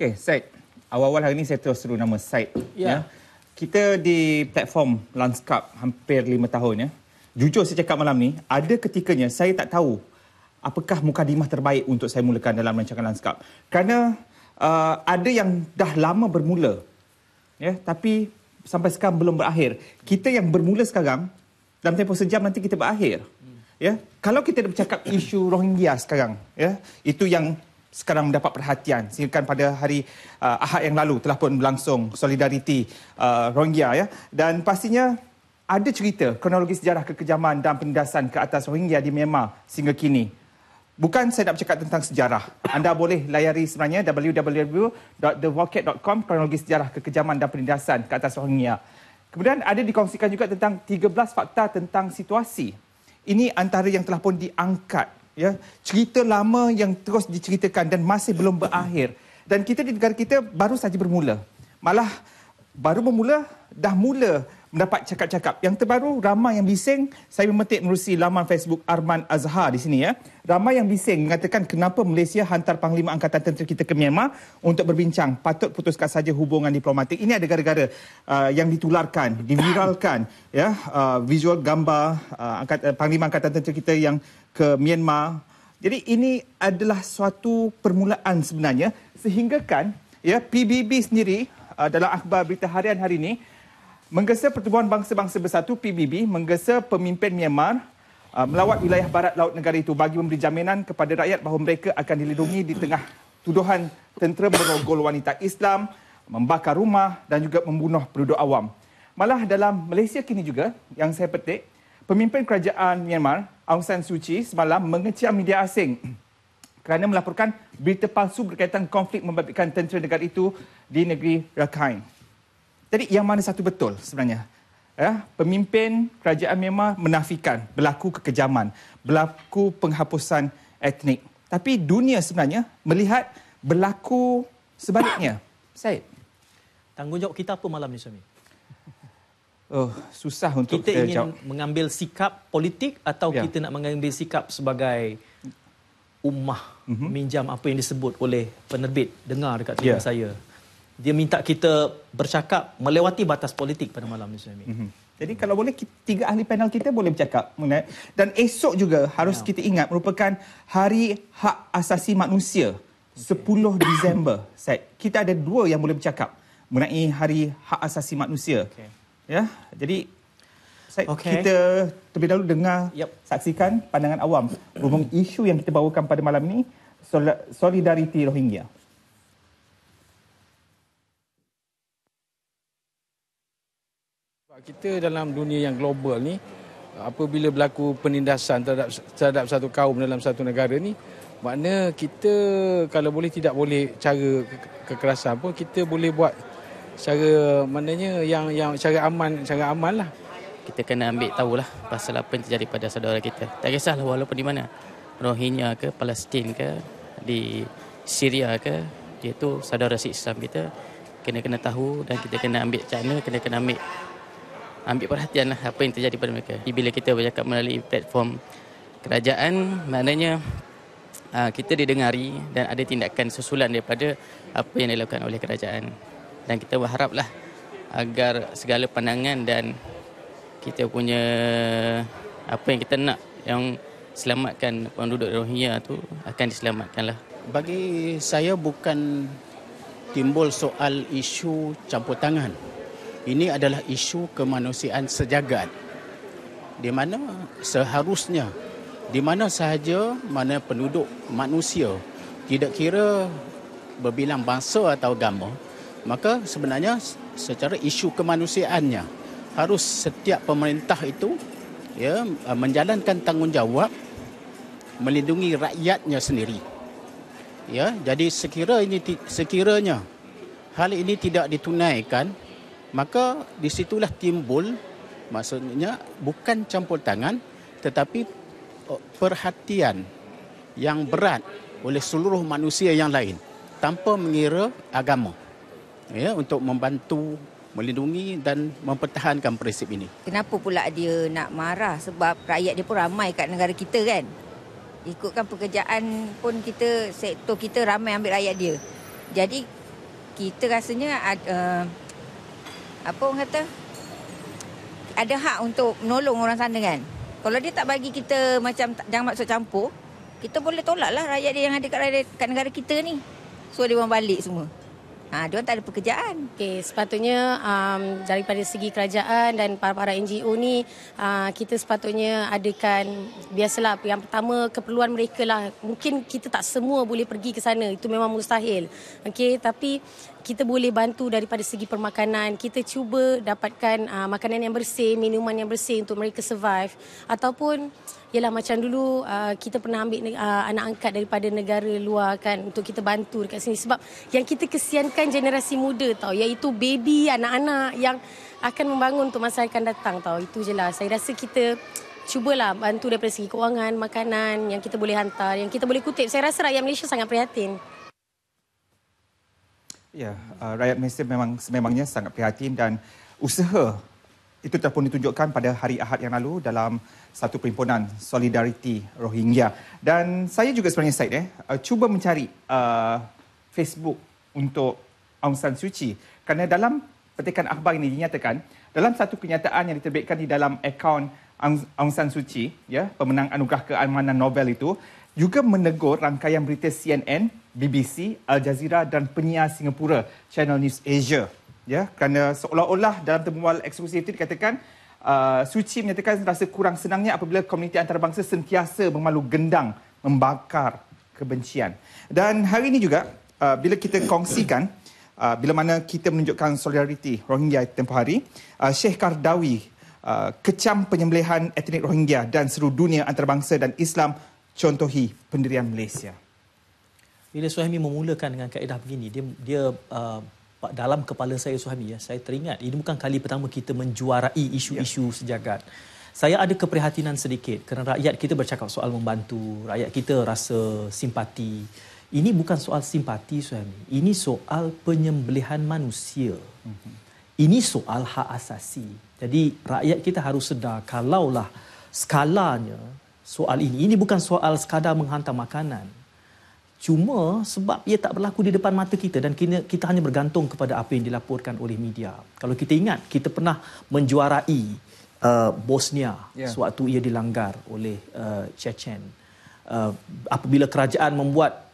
Okay, Syed. Awal-awal hari ini saya terus seru nama Syed. Ya. ya. Kita di platform Landscape hampir lima tahun. Ya. Jujur saya cakap malam ni, ada ketikanya saya tak tahu apakah mukadimah terbaik untuk saya mulakan dalam rancangan Landscape. Kerana uh, ada yang dah lama bermula. Ya, tapi sampai sekarang belum berakhir. Kita yang bermula sekarang, dalam tempoh sejam nanti kita berakhir. Ya, kalau kita bercakap isu Rohingya sekarang, ya, itu yang sekarang mendapat perhatian. Silakan pada hari uh, Ahad yang lalu telah pun berlangsung solidariti uh, Rohingya ya. Dan pastinya ada cerita kronologi sejarah kekejaman dan penindasan ke atas Rohingya di Myanmar sehingga kini. Bukan saya nak bercakap tentang sejarah. Anda boleh layari sebenarnya www.thevocate.com kronologi sejarah kekejaman dan penindasan ke atas Rohingya. Kemudian ada dikongsikan juga tentang 13 fakta tentang situasi. Ini antara yang telah pun diangkat ya cerita lama yang terus diceritakan dan masih belum berakhir dan kita di negara kita baru saja bermula malah baru bermula dah mula mendapat cakap-cakap. Yang terbaru, ramai yang bising, saya memetik menerusi laman Facebook Arman Azhar di sini ya. Ramai yang bising mengatakan kenapa Malaysia hantar Panglima Angkatan Tentera kita ke Myanmar untuk berbincang. Patut putuskan saja hubungan diplomatik. Ini ada gara-gara uh, yang ditularkan, diviralkan. ya uh, Visual gambar uh, angkat, uh, Panglima Angkatan Tentera kita yang ke Myanmar. Jadi ini adalah suatu permulaan sebenarnya sehinggakan ya PBB sendiri uh, dalam akhbar berita harian hari ini menggesa Pertubuhan Bangsa-Bangsa Bersatu PBB menggesa pemimpin Myanmar uh, melawat wilayah barat laut negara itu bagi memberi jaminan kepada rakyat bahawa mereka akan dilindungi di tengah tuduhan tentera merogol wanita Islam, membakar rumah dan juga membunuh penduduk awam. Malah dalam Malaysia kini juga yang saya petik, pemimpin kerajaan Myanmar Aung San Suu Kyi semalam mengecam media asing kerana melaporkan berita palsu berkaitan konflik membabitkan tentera negara itu di negeri Rakhine. Jadi yang mana satu betul sebenarnya? Ya, pemimpin kerajaan Myanmar menafikan berlaku kekejaman, berlaku penghapusan etnik. Tapi dunia sebenarnya melihat berlaku sebaliknya. Syed, Tanggungjawab kita apa malam ni, suami? Oh, susah untuk kita, kita ingin jawab. mengambil sikap politik atau ya. kita nak mengambil sikap sebagai ummah uh-huh. minjam apa yang disebut oleh penerbit dengar dekat telinga ya. saya dia minta kita bercakap melewati batas politik pada malam ni Suhaimi. Mm-hmm. Jadi kalau boleh tiga ahli panel kita boleh bercakap. mengenai Dan esok juga harus yeah. kita ingat merupakan Hari Hak Asasi Manusia okay. 10 Disember. kita ada dua yang boleh bercakap mengenai Hari Hak Asasi Manusia. Okay. Ya. Jadi saya okay. kita terlebih dahulu dengar yep. saksikan pandangan awam berhubung isu yang kita bawakan pada malam ini solidariti Rohingya. Kita dalam dunia yang global ni apabila berlaku penindasan terhadap terhadap satu kaum dalam satu negara ni makna kita kalau boleh tidak boleh cara kekerasan pun kita boleh buat cara maknanya yang yang cara aman cara aman lah kita kena ambil tahu lah pasal apa yang terjadi pada saudara kita tak kisahlah walaupun di mana Rohingya ke Palestin ke di Syria ke iaitu saudara si Islam kita kena kena tahu dan kita kena ambil cara kena kena ambil ambil perhatianlah apa yang terjadi pada mereka. Bila kita bercakap melalui platform kerajaan, maknanya ah, kita didengari dan ada tindakan susulan daripada apa yang dilakukan oleh kerajaan. Dan kita berharaplah agar segala pandangan dan kita punya apa yang kita nak yang selamatkan penduduk Rohingya tu akan diselamatkanlah. Bagi saya bukan timbul soal isu campur tangan ini adalah isu kemanusiaan sejagat di mana seharusnya di mana sahaja mana penduduk manusia tidak kira berbilang bangsa atau agama maka sebenarnya secara isu kemanusiaannya harus setiap pemerintah itu ya menjalankan tanggungjawab melindungi rakyatnya sendiri ya jadi sekira sekiranya hal ini tidak ditunaikan maka di situlah timbul maksudnya bukan campur tangan tetapi oh, perhatian yang berat oleh seluruh manusia yang lain tanpa mengira agama ya untuk membantu melindungi dan mempertahankan prinsip ini. Kenapa pula dia nak marah sebab rakyat dia pun ramai kat negara kita kan? Ikutkan pekerjaan pun kita sektor kita ramai ambil rakyat dia. Jadi kita rasanya uh, apa orang kata ada hak untuk menolong orang sana kan kalau dia tak bagi kita macam jangan maksud campur kita boleh tolak lah rakyat dia yang ada kat, kat negara kita ni so dia orang balik semua Ha, dia orang tak ada pekerjaan. Okay, sepatutnya um, daripada segi kerajaan dan para-para NGO ni, uh, kita sepatutnya adakan, biasalah yang pertama keperluan mereka lah. Mungkin kita tak semua boleh pergi ke sana. Itu memang mustahil. Okay, tapi kita boleh bantu daripada segi permakanan. Kita cuba dapatkan uh, makanan yang bersih, minuman yang bersih untuk mereka survive. Ataupun, ialah macam dulu uh, kita pernah ambil uh, anak angkat daripada negara luar kan untuk kita bantu dekat sini. Sebab yang kita kesiankan generasi muda tau, iaitu baby, anak-anak yang akan membangun untuk masa akan datang tau. Itu je lah. Saya rasa kita cubalah bantu daripada segi kewangan, makanan yang kita boleh hantar, yang kita boleh kutip. Saya rasa rakyat Malaysia sangat prihatin. Ya, uh, rakyat Malaysia memang sememangnya sangat prihatin dan usaha itu telah ditunjukkan pada hari Ahad yang lalu dalam satu perhimpunan solidariti Rohingya. Dan saya juga sebenarnya saya eh, uh, cuba mencari uh, Facebook untuk Aung San Suu Kyi kerana dalam petikan akhbar ini dinyatakan dalam satu kenyataan yang diterbitkan di dalam akaun Aung, Aung San Suu Kyi, ya, pemenang anugerah keamanan Nobel itu juga menegur rangkaian berita CNN BBC, Al Jazeera dan penyiar Singapura Channel News Asia. Ya, kerana seolah-olah dalam temuan eksekusi itu dikatakan uh, Suci menyatakan rasa kurang senangnya apabila komuniti antarabangsa sentiasa memalu gendang membakar kebencian. Dan hari ini juga uh, bila kita kongsikan uh, bila mana kita menunjukkan solidariti Rohingya tempoh hari, uh, Sheikh Kardawi uh, kecam penyembelihan etnik Rohingya dan seru dunia antarabangsa dan Islam contohi pendirian Malaysia bila Suhaimi memulakan dengan kaedah begini dia dia uh, dalam kepala saya Suhaimi ya saya teringat ini bukan kali pertama kita menjuarai isu-isu ya. sejagat saya ada keprihatinan sedikit kerana rakyat kita bercakap soal membantu rakyat kita rasa simpati ini bukan soal simpati Suhaimi ini soal penyembelihan manusia mhm. ini soal hak asasi jadi rakyat kita harus sedar kalaulah skalanya soal ini ini bukan soal sekadar menghantar makanan Cuma sebab ia tak berlaku di depan mata kita dan kita, kita hanya bergantung kepada apa yang dilaporkan oleh media. Kalau kita ingat, kita pernah menjuarai uh, Bosnia yeah. sewaktu ia dilanggar oleh uh, Chechen. Uh, apabila kerajaan membuat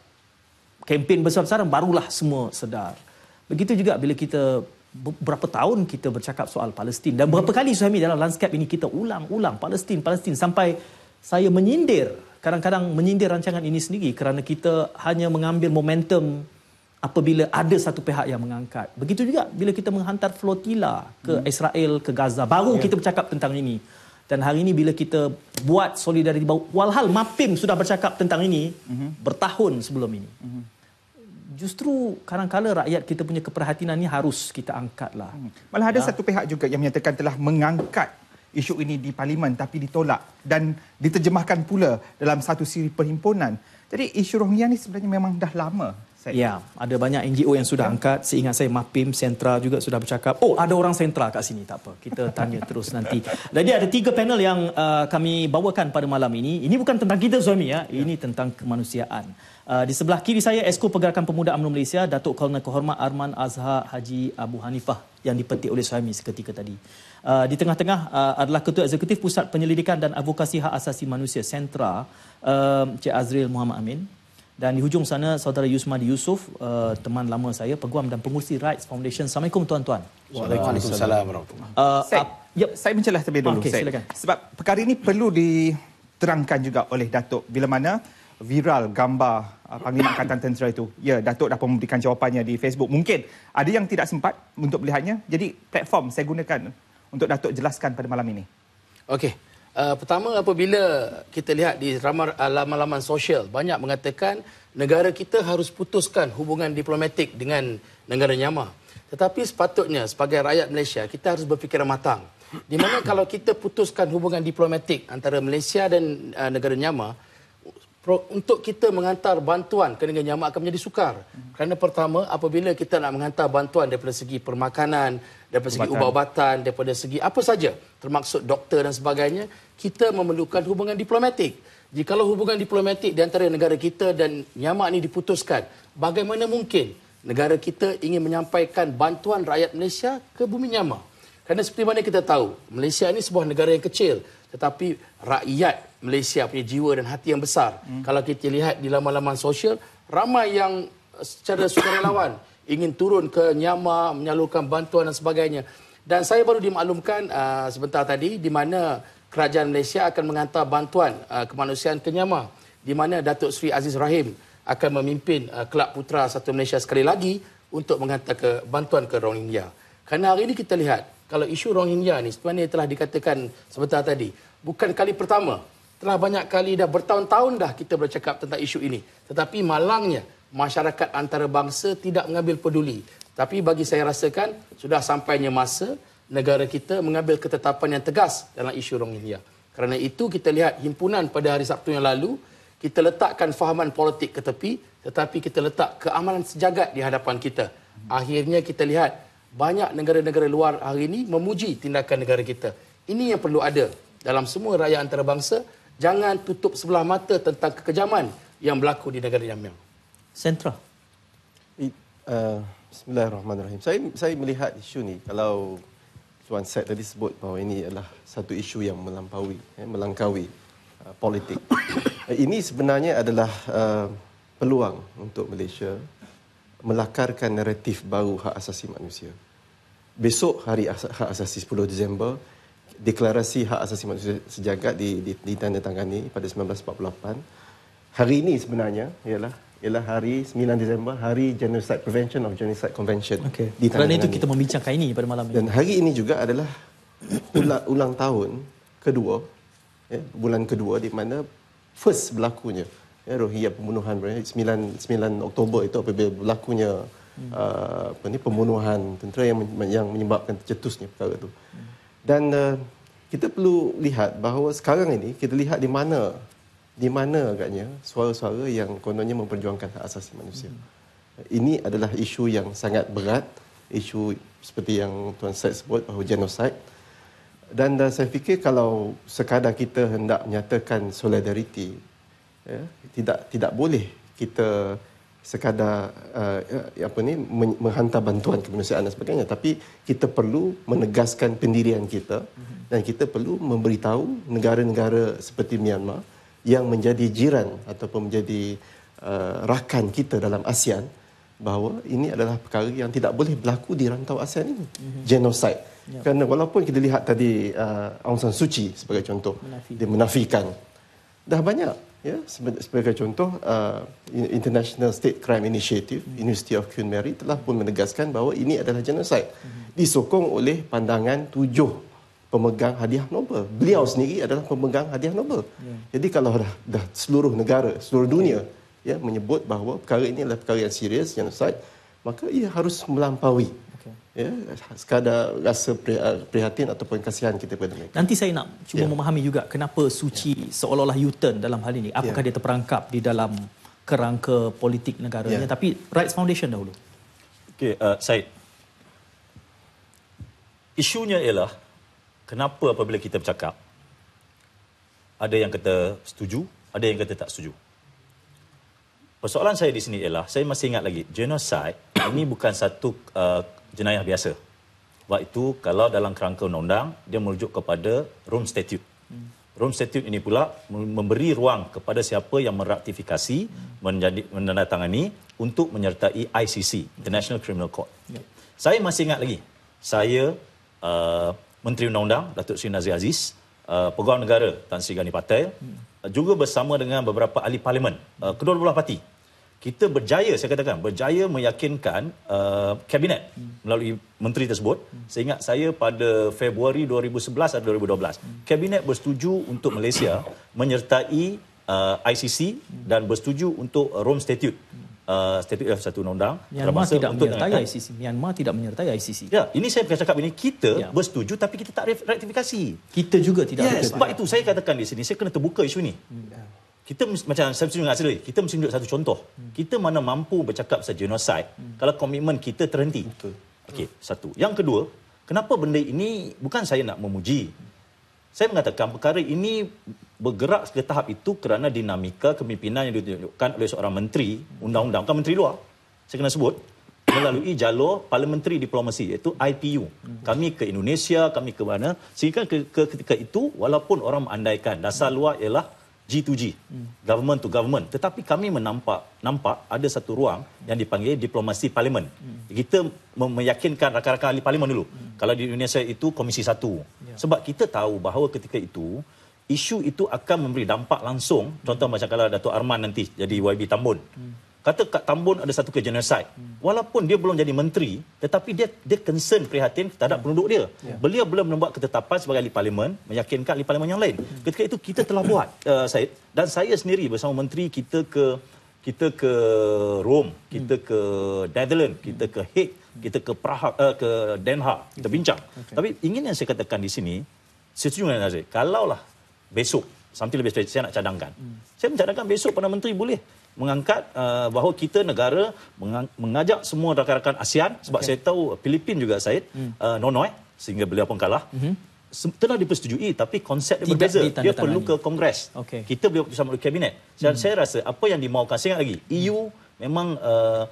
kempen besar-besaran, barulah semua sedar. Begitu juga bila kita berapa tahun kita bercakap soal Palestin dan berapa kali Suhaimi dalam landscape ini kita ulang-ulang Palestin Palestin sampai saya menyindir kadang-kadang menyindir rancangan ini sendiri kerana kita hanya mengambil momentum apabila ada satu pihak yang mengangkat. Begitu juga bila kita menghantar flotila ke hmm. Israel, ke Gaza, baru yeah. kita bercakap tentang ini. Dan hari ini bila kita buat solidariti bau, walhal mapping sudah bercakap tentang ini mm-hmm. bertahun sebelum ini. Mm-hmm. Justru kadang-kadang rakyat kita punya keperhatian ini harus kita angkatlah. Hmm. Malah ada ya. satu pihak juga yang menyatakan telah mengangkat isu ini di parlimen tapi ditolak dan diterjemahkan pula dalam satu siri perhimpunan. Jadi isu Rohingya ni sebenarnya memang dah lama saya. Ya, ada banyak NGO yang sudah ya. angkat. Seingat saya, MAPIM, Sentra juga sudah bercakap. Oh, ada orang Sentra kat sini. Tak apa, kita tanya terus nanti. Jadi ada tiga panel yang uh, kami bawakan pada malam ini. Ini bukan tentang kita, Zuhami. Ya. ya. Ini ya. tentang kemanusiaan. Uh, di sebelah kiri saya, Esko Pergerakan Pemuda UMNO Malaysia, Datuk Kolonel Kehormat Arman Azhar Haji Abu Hanifah yang dipetik oleh Suhaimi seketika tadi. Uh, di tengah-tengah uh, adalah Ketua Eksekutif Pusat Penyelidikan dan Advokasi Hak Asasi Manusia Sentra, uh, Cik Azril Muhammad Amin. Dan di hujung sana, saudara Yusmadi Yusuf, uh, eh, teman lama saya, Peguam dan Pengurusi Rights Foundation. Assalamualaikum, tuan-tuan. Waalaikumsalam. Uh, yep. Saya mencelah terlebih dulu. Okay, silakan. Sebab perkara ini perlu diterangkan juga oleh Datuk. Bila mana viral gambar uh, eh, Panglima Angkatan Tentera itu. Ya, Datuk dah memberikan jawapannya di Facebook. Mungkin ada yang tidak sempat untuk melihatnya. Jadi platform saya gunakan untuk Datuk jelaskan pada malam ini. Okey. Uh, pertama apabila kita lihat di uh, laman-laman sosial banyak mengatakan negara kita harus putuskan hubungan diplomatik dengan negara nyama. Tetapi sepatutnya sebagai rakyat Malaysia kita harus berfikir matang. Di mana kalau kita putuskan hubungan diplomatik antara Malaysia dan uh, negara nyama, untuk kita menghantar bantuan ke negara Myanmar akan menjadi sukar. Kerana pertama, apabila kita nak menghantar bantuan daripada segi permakanan, daripada segi ubat-ubatan, daripada segi apa saja, termasuk doktor dan sebagainya, kita memerlukan hubungan diplomatik. Jikalau hubungan diplomatik di antara negara kita dan Myanmar ini diputuskan, bagaimana mungkin negara kita ingin menyampaikan bantuan rakyat Malaysia ke bumi Myanmar? Kerana seperti mana kita tahu, Malaysia ini sebuah negara yang kecil. Tetapi rakyat Malaysia punya jiwa dan hati yang besar. Hmm. Kalau kita lihat di laman-laman sosial, ramai yang secara sukarelawan ingin turun ke Nyama menyalurkan bantuan dan sebagainya. Dan saya baru dimaklumkan uh, sebentar tadi di mana kerajaan Malaysia akan menghantar bantuan uh, kemanusiaan ke Nyama di mana Datuk Sri Aziz Rahim akan memimpin uh, Kelab Putra Satu Malaysia sekali lagi untuk menghantar ke bantuan ke Rohingya. Karena hari ini kita lihat kalau isu Rohingya ni sebenarnya telah dikatakan sebentar tadi bukan kali pertama telah banyak kali dah bertahun-tahun dah kita bercakap tentang isu ini. Tetapi malangnya masyarakat antarabangsa tidak mengambil peduli. Tapi bagi saya rasakan sudah sampainya masa negara kita mengambil ketetapan yang tegas dalam isu Rohingya. Kerana itu kita lihat himpunan pada hari Sabtu yang lalu, kita letakkan fahaman politik ke tepi tetapi kita letak keamanan sejagat di hadapan kita. Akhirnya kita lihat banyak negara-negara luar hari ini memuji tindakan negara kita. Ini yang perlu ada dalam semua rakyat antarabangsa jangan tutup sebelah mata tentang kekejaman yang berlaku di negara Yamil. Sentra. It, uh, Bismillahirrahmanirrahim. Saya saya melihat isu ni kalau Tuan Syed tadi sebut bahawa ini adalah satu isu yang melampaui, eh, melangkaui uh, politik. Uh, ini sebenarnya adalah uh, peluang untuk Malaysia melakarkan naratif baru hak asasi manusia. Besok hari hak asasi 10 Disember, deklarasi hak asasi manusia sejagat di, di, ditandatangani pada 1948. Hari ini sebenarnya ialah ialah hari 9 Disember, hari Genocide Prevention of Genocide Convention. Okay. Kerana itu kita membincangkan ini pada malam ini. Dan hari ini juga adalah ulang, ulang tahun kedua, ya, bulan kedua di mana first berlakunya ya, rohiyah pembunuhan. 9, 9 Oktober itu apabila berlakunya hmm. uh, apa ini, pembunuhan tentera yang, yang menyebabkan tercetusnya perkara itu. Hmm dan uh, kita perlu lihat bahawa sekarang ini kita lihat di mana di mana agaknya suara-suara yang kononnya memperjuangkan hak asasi manusia. Hmm. Ini adalah isu yang sangat berat, isu seperti yang Tuan Syed sebut bahawa genocide. Dan uh, saya fikir kalau sekadar kita hendak menyatakan solidariti, ya, tidak tidak boleh kita sekadar uh, apa ni menghantar bantuan kemanusiaan dan sebagainya tapi kita perlu menegaskan pendirian kita dan kita perlu memberitahu negara-negara seperti Myanmar yang menjadi jiran ataupun menjadi uh, rakan kita dalam ASEAN bahawa ini adalah perkara yang tidak boleh berlaku di rantau ASEAN ini mhm. genosida. ya. kerana walaupun kita lihat tadi uh, Aung San Suu Kyi sebagai contoh Menafi. dia menafikan dah banyak ya sebagai contoh uh, international state crime initiative hmm. university of queen mary telah pun menegaskan bahawa ini adalah genocide hmm. disokong oleh pandangan tujuh pemegang hadiah nobel beliau hmm. sendiri adalah pemegang hadiah nobel hmm. jadi kalau dah, dah seluruh negara seluruh dunia hmm. ya menyebut bahawa perkara ini adalah perkara yang serius genocide maka ia harus melampaui ya sekadar rasa ah, prihatin ataupun kasihan kita kepada mereka. Nanti saya nak cuba ya. memahami juga kenapa suci ya. seolah-olah U-turn dalam hal ini. Apakah ya. dia terperangkap di dalam kerangka politik negaranya ya. tapi Rights Foundation dahulu. Okey, uh, Said. Isunya ialah kenapa apabila kita bercakap ada yang kata setuju, ada yang kata tak setuju. Persoalan saya di sini ialah saya masih ingat lagi genocide ini bukan satu uh, jenayah biasa. Sebab itu kalau dalam kerangka undang-undang, dia merujuk kepada Rome Statute. Rome Statute ini pula memberi ruang kepada siapa yang meratifikasi, menjadi, menandatangani untuk menyertai ICC, (International Criminal Court. Ya. Saya masih ingat lagi, saya uh, Menteri Undang-Undang, Datuk Sri Nazir Aziz, uh, Peguam Negara Tan Sri Gani Patel, hmm. juga bersama dengan beberapa ahli parlimen, uh, kedua-dua parti, kita berjaya saya katakan berjaya meyakinkan uh, kabinet hmm. melalui menteri tersebut hmm. sehingga saya pada Februari 2011 atau 2012 hmm. kabinet bersetuju untuk Malaysia menyertai uh, ICC hmm. dan bersetuju untuk Rome Statute Uh, statute F1 undang-undang Myanmar tidak untuk menyertai ICC Myanmar tidak menyertai ICC ya ini saya pernah cakap ini kita ya. bersetuju tapi kita tak ratifikasi kita juga tidak yes. sebab itu saya katakan di sini saya kena terbuka isu ini hmm, ya kita macam saya sendiri dengan kita mesti tunjuk satu contoh. Hmm. Kita mana mampu bercakap pasal genocide hmm. kalau komitmen kita terhenti. Betul. Okey, satu. Yang kedua, kenapa benda ini bukan saya nak memuji. Saya mengatakan perkara ini bergerak ke tahap itu kerana dinamika kepimpinan yang ditunjukkan oleh seorang menteri, undang-undang, bukan menteri luar. Saya kena sebut melalui jalur parliamentary diplomasi iaitu IPU. Hmm. Kami ke Indonesia, kami ke mana. Sehingga ke, ke ketika itu walaupun orang mengandaikan dasar luar ialah G2G, government to government. Tetapi kami menampak nampak ada satu ruang yang dipanggil diplomasi parlimen. Kita meyakinkan rakan-rakan ahli parlimen dulu. Kalau di Indonesia itu komisi satu. Ya. Sebab kita tahu bahawa ketika itu, isu itu akan memberi dampak langsung. Contoh macam kalau Dato' Arman nanti jadi YB Tambun. Hmm. Kata Kak Tambun ada satu kerja genocide. Hmm. Walaupun dia belum jadi menteri, tetapi dia dia concern prihatin terhadap penduduk dia. Ya. Beliau belum membuat ketetapan sebagai ahli parlimen, meyakinkan ahli parlimen yang lain. Hmm. Ketika itu kita telah buat, uh, eh, saya, dan saya sendiri bersama menteri kita ke kita ke Rome, hmm. kita ke Netherlands, kita ke Hague, kita ke Praha, uh, ke Den Haag, kita bincang. Okay. Tapi ingin yang saya katakan di sini, setuju dengan Nazir, kalaulah besok, something lebih spesifik saya nak cadangkan. Hmm. Saya mencadangkan besok Perdana Menteri boleh mengangkat uh, bahawa kita negara mengajak semua rakan-rakan ASEAN sebab okay. saya tahu Filipin juga Said hmm. uh, nonoi sehingga beliau pun kalah. Hmm. Telah dipersetujui tapi konsep dia berbeza. Dia perlu ke kongres. Okay. Kita boleh bersama di kabinet. Dan hmm. saya rasa apa yang dimahukan saya ingat lagi EU hmm. memang uh,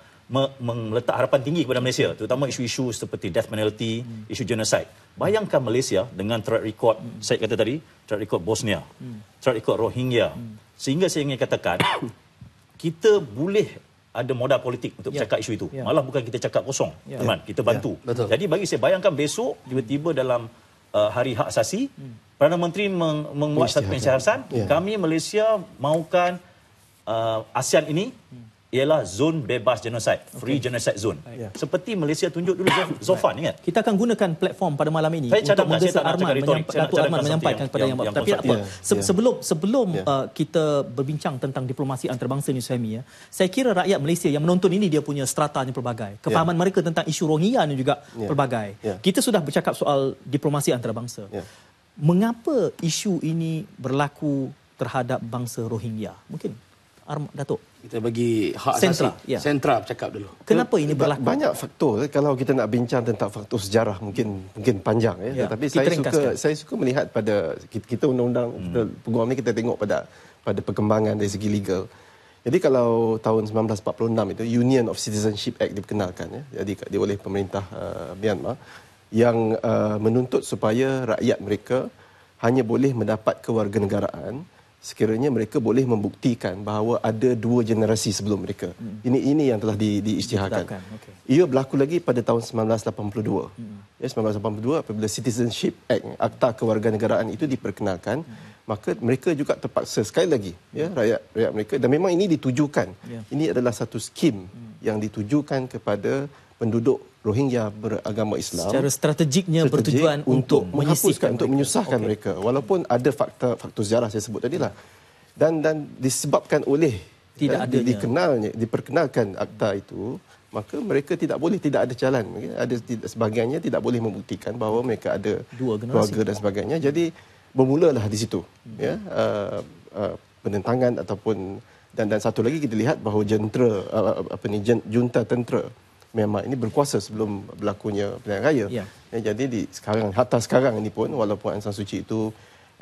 meletak harapan tinggi kepada Malaysia terutama isu-isu seperti death penalty, hmm. isu genocide. Bayangkan Malaysia dengan track record hmm. saya kata tadi, track record Bosnia, hmm. track record Rohingya. Hmm. Sehingga saya ingin katakan kita boleh ada modal politik untuk yeah. cakap isu itu. Yeah. Malah bukan kita cakap kosong, yeah. teman. Kita ya, bantu. Yeah. Jadi bagi saya bayangkan besok tiba-tiba dalam uh, hari hak asasi, hmm. Perdana Menteri meng- membuat satu pencerahan, yeah. kami Malaysia mahukan uh, ASEAN ini hmm ialah zon bebas genosid, free okay. genocide zone. Yeah. Seperti Malaysia tunjuk dulu Zofan ingat. Kita akan gunakan platform pada malam ini saya untuk mendesak Arman menyampaikan Arman menyampaikan kepada yang, yang, yang tapi apa yeah. Se- ya. sebelum sebelum yeah. uh, kita berbincang tentang diplomasi antarabangsa ni Suhaimi ya. Saya kira rakyat Malaysia yang menonton ini dia punya stratanya pelbagai. Ya. Kepahaman yeah. mereka tentang isu Rohingya ni juga yeah. pelbagai. Yeah. Kita sudah bercakap soal diplomasi antarabangsa. Yeah. Mengapa isu ini berlaku terhadap bangsa Rohingya? Mungkin Armak Datuk. Kita bagi hak sentra. asasi. Ya. Sentra bercakap dulu. Kenapa ini berlaku? Banyak faktor eh. kalau kita nak bincang tentang faktor sejarah mungkin mungkin panjang eh. ya. ya. Tapi saya suka saya suka melihat pada kita undang-undang hmm. peguam ini kita tengok pada pada perkembangan dari segi legal. Jadi kalau tahun 1946 itu Union of Citizenship Act diperkenalkan ya. Jadi di oleh pemerintah uh, Myanmar yang uh, menuntut supaya rakyat mereka hanya boleh mendapat kewarganegaraan sekiranya mereka boleh membuktikan bahawa ada dua generasi sebelum mereka. Hmm. Ini ini yang telah di, diisytiharkan. Okay. Ia berlaku lagi pada tahun 1982. Hmm. Ya, 1982 apabila Citizenship Act, Akta Kewarganegaraan itu diperkenalkan, hmm. maka mereka juga terpaksa sekali lagi ya, hmm. ya, rakyat, rakyat mereka. Dan memang ini ditujukan. Yeah. Ini adalah satu skim hmm. yang ditujukan kepada penduduk Rohingya beragama Islam secara strategiknya strategik bertujuan untuk menghapuskan untuk menyusahkan okay. mereka walaupun ada fakta fakta ziarah saya sebut tadi lah dan dan disebabkan oleh tidak ada dikenalnya diperkenalkan akta itu maka mereka tidak boleh tidak ada jalan ada tidak, sebagainya tidak boleh membuktikan bahawa mereka ada Dua keluarga dan sebagainya jadi bermulalah di situ hmm. ya uh, uh, penentangan ataupun dan dan satu lagi kita lihat bahawa jentera uh, uh apa ni junta tentera Myanmar ini berkuasa sebelum berlakunya pilihan raya. Yeah. Ya, jadi di sekarang hatta sekarang ini pun walaupun Aung San Suu Kyi itu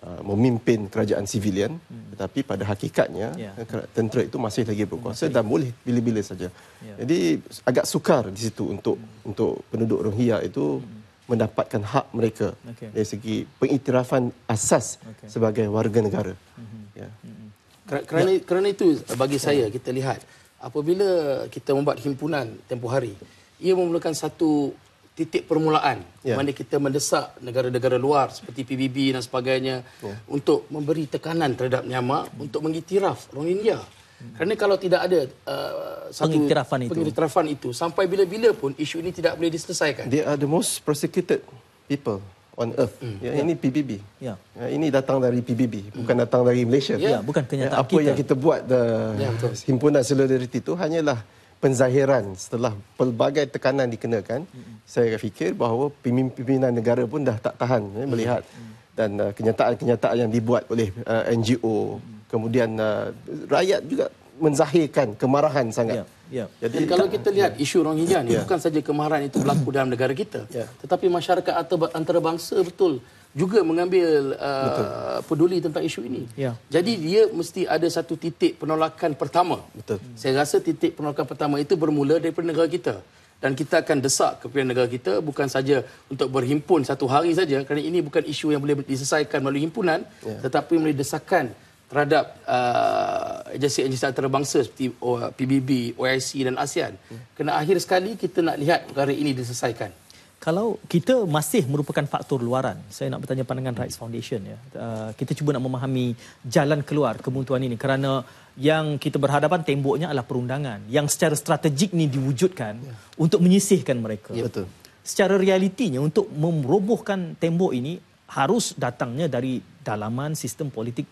uh, memimpin kerajaan civilian hmm. tetapi pada hakikatnya yeah. Ya. tentera itu masih lagi berkuasa masih. dan boleh bila-bila saja. Yeah. Jadi agak sukar di situ untuk hmm. untuk penduduk Rohingya itu hmm mendapatkan hak mereka okay. dari segi pengiktirafan asas okay. sebagai warga negara. Mm-hmm. Yeah. Mm-hmm. Kerana, kerana itu bagi saya kita lihat apabila kita membuat himpunan tempoh hari, ia memerlukan satu titik permulaan yeah. mana kita mendesak negara-negara luar seperti PBB dan sebagainya yeah. untuk memberi tekanan terhadap Myanmar untuk mengiktiraf Rohingya. Kerana kalau tidak ada uh, satu pengiktirafan itu. pengiktirafan itu, sampai bila-bila pun isu ini tidak boleh diselesaikan. They are the most persecuted people on earth. Ya, ya. Ini PBB. Ya. ya. Ini datang dari PBB, bukan hmm. datang dari Malaysia. Ya, ya bukan ya, apa kita. yang kita buat the eh, ya, himpunan solidariti itu hanyalah penzahiran setelah pelbagai tekanan dikenakan. Ya. Saya fikir bahawa pimpinan negara pun dah tak tahan ya, melihat dan eh, kenyataan-kenyataan uh, yang dibuat oleh uh, eh, NGO. Kemudian uh, rakyat juga menzahirkan kemarahan sangat. Yeah. Yeah. Jadi, Jadi kalau kita lihat yeah. isu Rohingya ni yeah. bukan saja kemarahan itu berlaku dalam negara kita yeah. tetapi masyarakat atau antarabangsa betul juga mengambil uh, betul. peduli tentang isu ini. Yeah. Jadi dia mesti ada satu titik penolakan pertama. Betul. Saya rasa titik penolakan pertama itu bermula daripada negara kita dan kita akan desak kepada negara kita bukan saja untuk berhimpun satu hari saja kerana ini bukan isu yang boleh diselesaikan melalui himpunan yeah. tetapi melalui desakan terhadap uh, agensi-agensi antarabangsa seperti oh, PBB, OIC dan ASEAN. Hmm. Kena akhir sekali kita nak lihat perkara ini diselesaikan. Kalau kita masih merupakan faktor luaran, saya nak bertanya pandangan Rights Foundation. Ya. Uh, kita cuba nak memahami jalan keluar kemuntuan ini kerana yang kita berhadapan temboknya adalah perundangan yang secara strategik ini diwujudkan ya. untuk menyisihkan mereka. Ya, betul. Secara realitinya untuk merobohkan tembok ini harus datangnya dari dalaman sistem politik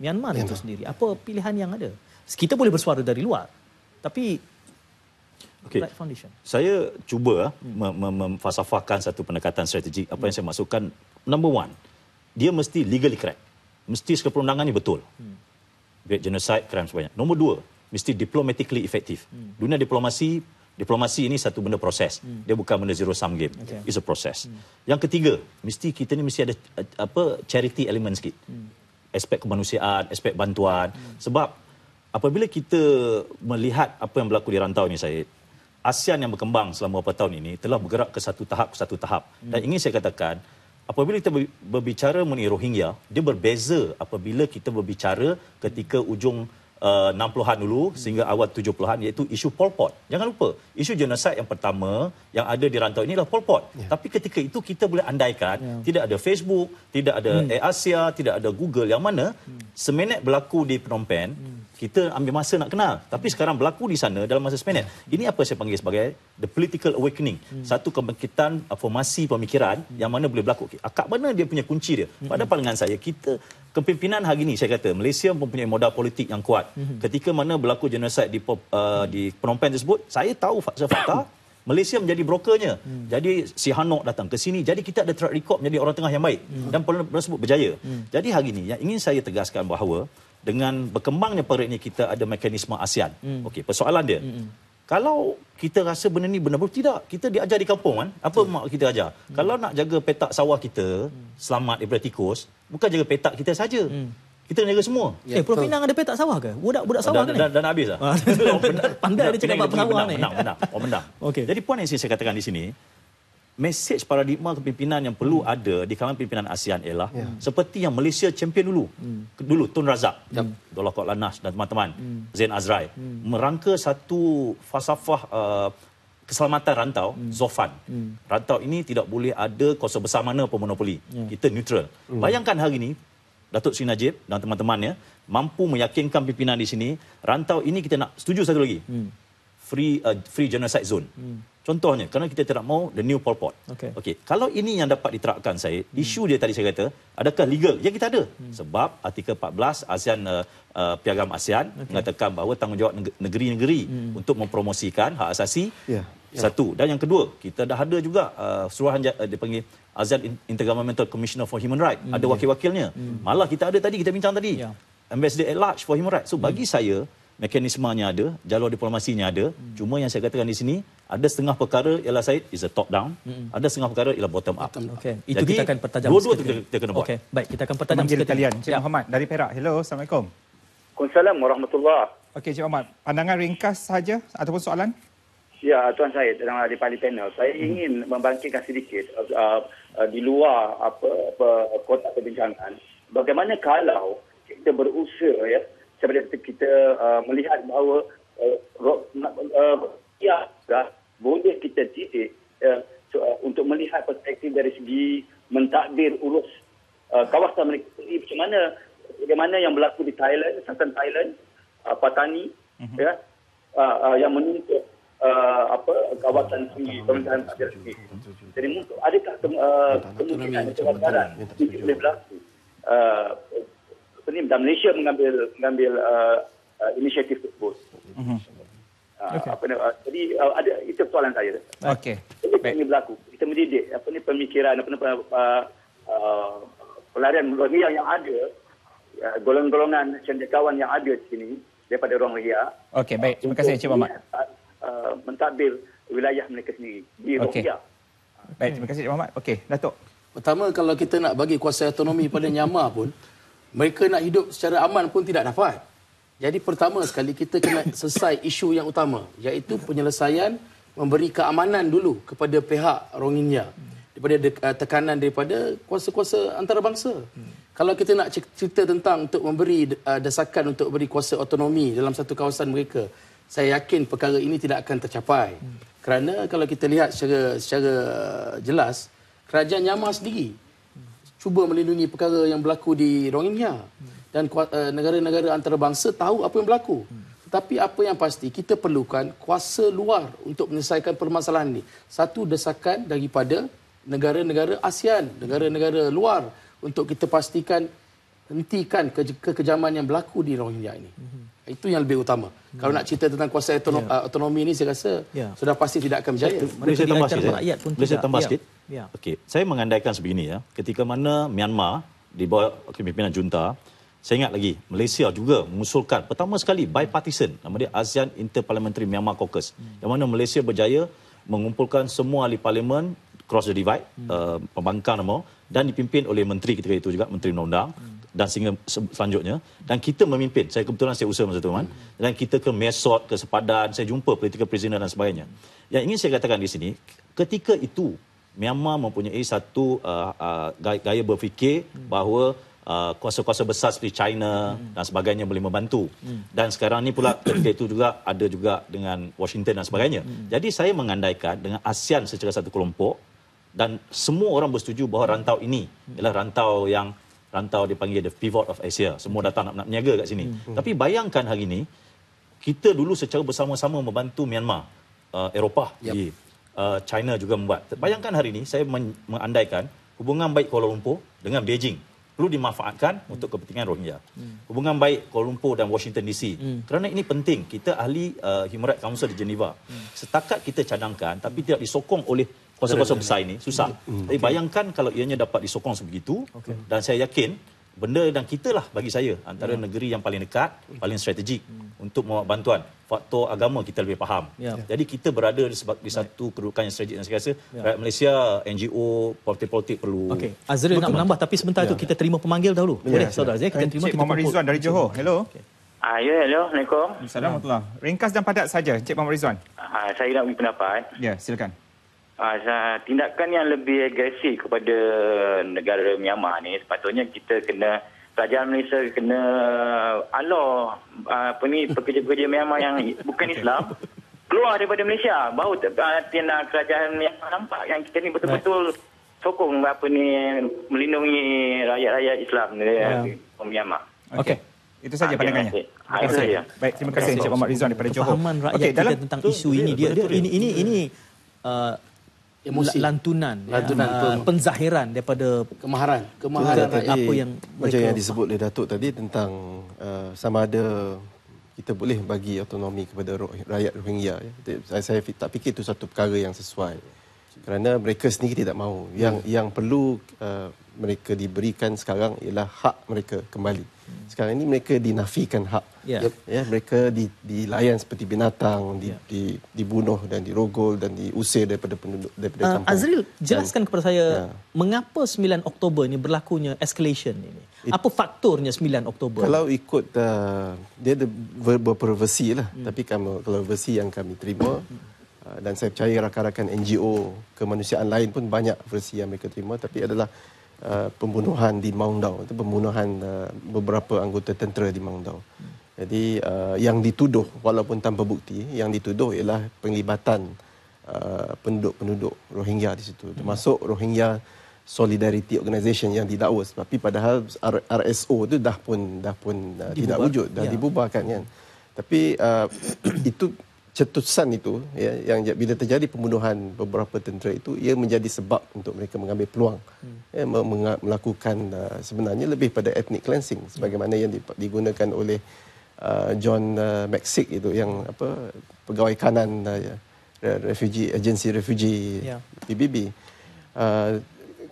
Myanmar itu sendiri apa pilihan yang ada kita boleh bersuara dari luar tapi Okay. Foundation. Saya cuba ah, hmm. memfasafahkan satu pendekatan strategik. Apa hmm. yang saya masukkan, number one, dia mesti legally correct. Mesti sekeperundangannya betul. Hmm. Genocide, crime sebanyak. Number dua, mesti diplomatically efektif. Hmm. Dunia diplomasi, diplomasi ini satu benda proses. Hmm. Dia bukan benda zero sum game. Okay. It's a process. Hmm. Yang ketiga, mesti kita ni mesti ada eh, apa charity element sikit. Hmm aspek kemanusiaan, aspek bantuan. Hmm. Sebab apabila kita melihat apa yang berlaku di rantau ini, Syed, ASEAN yang berkembang selama beberapa tahun ini telah bergerak ke satu tahap ke satu tahap. Hmm. Dan ingin saya katakan, apabila kita berbicara mengenai Rohingya, dia berbeza apabila kita berbicara ketika ujung uh, 60-an dulu sehingga awal 70-an iaitu isu Pol Pot. Jangan lupa, isu genosid yang pertama yang ada di rantau ini adalah Pol Pot. Yeah. Tapi ketika itu kita boleh andaikan yeah. tidak ada Facebook, tidak ada mm. AirAsia, tidak ada Google yang mana mm. semenit berlaku di Penompen. Penh, hmm kita ambil masa nak kenal tapi sekarang berlaku di sana dalam masa sepenuh ini apa saya panggil sebagai the political awakening hmm. satu kebangkitan uh, formasi pemikiran yang mana boleh berlaku akak mana dia punya kunci dia hmm. pada pandangan saya kita kepimpinan hari ini saya kata Malaysia mempunyai modal politik yang kuat hmm. ketika mana berlaku genosid di uh, di Phnom tersebut saya tahu fakta-fakta Malaysia menjadi brokernya. Hmm. Jadi si Hanok datang ke sini. Jadi kita ada track record menjadi orang tengah yang baik. Hmm. Dan perlu tersebut berjaya. Hmm. Jadi hari ini yang ingin saya tegaskan bahawa dengan berkembangnya perit ini kita ada mekanisme ASEAN. Mm. Okey, persoalan dia. mm Kalau kita rasa benda ni benar-benar tidak, kita diajar di kampung kan? Apa mm. mak kita ajar? Mm. Kalau nak jaga petak sawah kita hmm. selamat daripada tikus, bukan jaga petak kita saja. Mm. Kita jaga semua. Ya, eh, Pulau Pinang ada petak sawah ke? Budak-budak sawah kan? Dah, dah, dah, habis lah. Pandai dia cakap apa sawah ni. Benang, benang, benang. Oh, Jadi puan yang saya katakan di sini, message paradigma kepimpinan yang perlu hmm. ada di kalangan pimpinan ASEAN ialah yeah. seperti yang Malaysia champion dulu hmm. dulu Tun Razak yep. Hmm. Dolokot Lanas dan teman-teman hmm. Zain Azrai hmm. merangka satu falsafah uh, keselamatan rantau hmm. Zofan hmm. rantau ini tidak boleh ada kuasa besar mana pun monopoli yeah. kita neutral hmm. bayangkan hari ini Datuk Sri Najib dan teman-temannya mampu meyakinkan pimpinan di sini rantau ini kita nak setuju satu lagi hmm. free uh, free genocide zone hmm. Contohnya, kerana kita tidak mahu the new Pol Pot. Okay. Okay. Kalau ini yang dapat diterapkan saya, hmm. isu dia tadi saya kata, adakah legal? Ya, kita ada. Hmm. Sebab artikel 14 ASEAN uh, uh, Piagam ASEAN okay. mengatakan bahawa tanggungjawab negeri-negeri hmm. untuk mempromosikan hak asasi, yeah. Ya. satu. Dan yang kedua, kita dah ada juga uh, suruhan uh, dipanggil ASEAN Intergovernmental Commissioner for Human Rights. Hmm. Ada wakil-wakilnya. Hmm. Malah kita ada tadi, kita bincang tadi. Yeah. Ambassador at Large for Human Rights. So, hmm. bagi hmm. saya, mekanismenya ada, jalur diplomasinya ada. Hmm. Cuma yang saya katakan di sini, ada setengah perkara ialah Said is a top down, hmm. ada setengah perkara ialah bottom up. Okay. Itu kita akan pertajam dua -dua seketika. Kita kena buat. Okay. Baik, kita akan pertajam Memang seketika. Kalian. Cik ya. Muhammad dari Perak, hello, Assalamualaikum. Waalaikumsalam warahmatullahi Okey, Cik Muhammad, pandangan ringkas saja ataupun soalan? Ya, Tuan said dalam ahli panel, panel, saya hmm. ingin membangkitkan sedikit uh, uh, uh, di luar apa, apa kotak perbincangan. Bagaimana kalau kita berusaha ya, seperti kita, kita uh, melihat bahawa uh, uh, ya dah boleh kita titik uh, uh, untuk melihat perspektif dari segi mentadbir urus uh, kawasan mereka sendiri macam mana bagaimana yang berlaku di Thailand selatan Thailand uh, Patani uh-huh. ya uh, uh, yang menuntut Uh, apa kawasan tinggi pemerintahan tadi jadi untuk adakah uh, kemungkinan kebakaran ini boleh berlaku uh, apa ni dan Malaysia mengambil mengambil uh, uh, inisiatif tersebut. Mhm. Ah, okay. apa ni uh, jadi uh, ada itu soalan saya. Okey. Apa yang berlaku? Kita mendidik apa ni pemikiran apa ni uh, uh, pelarian bagi yang yang ada uh, golongan golongan-golongan cendekiawan yang ada di sini daripada ruang ria. Okey, baik. Terima kasih Cik Muhammad. Uh, mentadbir wilayah mereka sendiri di ruang okay. Baik, terima kasih Cik Muhammad. Okey, Datuk. Pertama kalau kita nak bagi kuasa autonomi pada Nyama pun mereka nak hidup secara aman pun tidak dapat. Jadi pertama sekali kita kena selesai isu yang utama iaitu penyelesaian memberi keamanan dulu kepada pihak Rohingya daripada eh, tekanan daripada kuasa-kuasa antarabangsa. Hmm. Kalau kita nak cerita tentang untuk memberi eh, dasarkan untuk beri kuasa otonomi dalam satu kawasan mereka, saya yakin perkara ini tidak akan tercapai. Hmm. Kerana kalau kita lihat secara secara eh, jelas, kerajaan Myanmar sendiri cuba melindungi perkara yang berlaku di Rohingya dan eh, negara-negara antarabangsa tahu apa yang berlaku. Tetapi apa yang pasti, kita perlukan kuasa luar untuk menyelesaikan permasalahan ini. Satu desakan daripada negara-negara ASEAN, negara-negara luar untuk kita pastikan hentikan ke- kekejaman yang berlaku di Rohingya ini. Itu yang lebih utama. Hmm. Kalau nak cerita tentang kuasa otonomi ya. eh, yeah. ini, saya rasa yeah. sudah pasti tidak akan berjaya. Boleh saya tambah sikit? Ya? Ya. Okey, saya mengandaikan sebegini ya. Ketika mana Myanmar di bawah kepimpinan junta, saya ingat lagi Malaysia juga mengusulkan pertama sekali bipartisan nama dia ASEAN Interparliamentary Myanmar Caucus. Hmm. Yang mana Malaysia berjaya mengumpulkan semua ahli parlimen cross the divide hmm. uh, pembangkang nama dan dipimpin oleh menteri ketika itu juga menteri undang-undang hmm. dan sehingga selanjutnya dan kita memimpin saya kebetulan saya usaha masa itu kan hmm. dan kita ke Mesot ke Sepadan saya jumpa political prisoner dan sebagainya yang ingin saya katakan di sini ketika itu Myanmar mempunyai satu uh, uh, gaya, gaya berfikir hmm. bahawa uh, kuasa-kuasa besar seperti China hmm. dan sebagainya boleh membantu. Hmm. Dan sekarang ini pula ketika itu juga ada juga dengan Washington dan sebagainya. Hmm. Jadi saya mengandaikan dengan ASEAN secara satu kelompok dan semua orang bersetuju bahawa rantau ini hmm. ialah rantau yang rantau dipanggil the pivot of Asia. Semua hmm. datang nak, nak meniaga kat sini. Hmm. Tapi bayangkan hari ini kita dulu secara bersama-sama membantu Myanmar, uh, Eropah yep. di uh, China juga membuat. Bayangkan hari ini saya men- mengandaikan hubungan baik Kuala Lumpur dengan Beijing perlu dimanfaatkan hmm. untuk kepentingan Rohingya. Hmm. Hubungan baik Kuala Lumpur dan Washington DC. Hmm. Kerana ini penting. Kita ahli uh, Human Rights Council di Geneva. Hmm. Setakat kita cadangkan tapi tidak disokong oleh kuasa-kuasa besar ini, susah. Hmm. Okay. Tapi bayangkan kalau ianya dapat disokong sebegitu okay. dan saya yakin benda yang kita lah bagi saya antara yeah. Hmm. negeri yang paling dekat paling strategik mm. untuk membawa bantuan faktor agama kita lebih faham yeah. jadi kita berada di, ya. satu right. kedudukan yang strategik dan saya rasa yeah. rakyat Malaysia NGO politik-politik perlu okay. Azril nak menambah tapi sebentar yeah. tu ya. kita terima pemanggil dahulu yeah. boleh ya. saudara Azril kita terima Encik Muhammad Rizwan dari Johor hello okay. Ah, ya, hello. Assalamualaikum. Assalamualaikum. Ringkas dan padat saja, Encik Muhammad Rizwan. Ah, saya nak beri pendapat. Ya, silakan uh, tindakan yang lebih agresif kepada negara Myanmar ni sepatutnya kita kena kerajaan Malaysia kena uh, alor uh, apa ni pekerja-pekerja Myanmar yang bukan Islam keluar daripada Malaysia baru uh, tindak kerajaan Myanmar nampak yang kita ni betul-betul sokong apa ni melindungi rakyat-rakyat Islam di ya. eh, Myanmar. Okey. Itu saja pandangannya. Terima kasih. Baik, terima kasih Encik Muhammad Rizwan daripada Johor. Pemahaman rakyat okay, dalam, kita tentang tu, isu ini dia, dia, dia, dia, dia ini ini ini uh, emosi lantunan lantunan ya. Ah, penzahiran daripada kemaharan kemaharan tadi, apa yang mereka yang disebut oleh datuk tadi tentang uh, sama ada kita boleh bagi autonomi kepada rakyat Rohingya ya. saya, saya tak fikir itu satu perkara yang sesuai kerana mereka sendiri tidak mahu yang hmm. yang perlu uh, mereka diberikan sekarang ialah hak mereka kembali hmm. Sekarang ini mereka dinafikan hak. Ya. ya. Ya, mereka di, dilayan seperti binatang, di, ya. di, dibunuh dan dirogol dan diusir daripada penduduk daripada uh, kampung. Azril, jelaskan dan, kepada saya ya. mengapa 9 Oktober ini berlakunya escalation ini? Apa It, faktornya 9 Oktober? Kalau ikut uh, dia ada beberapa versi lah, hmm. tapi kami, kalau versi yang kami terima hmm. uh, dan saya percaya rakan-rakan NGO kemanusiaan lain pun banyak versi yang mereka terima tapi adalah uh, pembunuhan di Maungdaw itu pembunuhan uh, beberapa anggota tentera di Maungdaw. Jadi uh, yang dituduh walaupun tanpa bukti yang dituduh ialah penglibatan uh, penduduk-penduduk Rohingya di situ hmm. termasuk Rohingya Solidarity Organisation yang didakwa tapi padahal RSO itu dah pun dah pun uh, tidak wujud dah ya. dibubarkan kan. Tapi uh, itu cetusan itu ya yang bila terjadi pembunuhan beberapa tentera itu ia menjadi sebab untuk mereka mengambil peluang hmm. ya melakukan uh, sebenarnya lebih pada ethnic cleansing sebagaimana yang digunakan oleh uh, John uh, Maxick itu yang apa pegawai kanan uh, ya, refugee agency refugee yeah. PBB uh,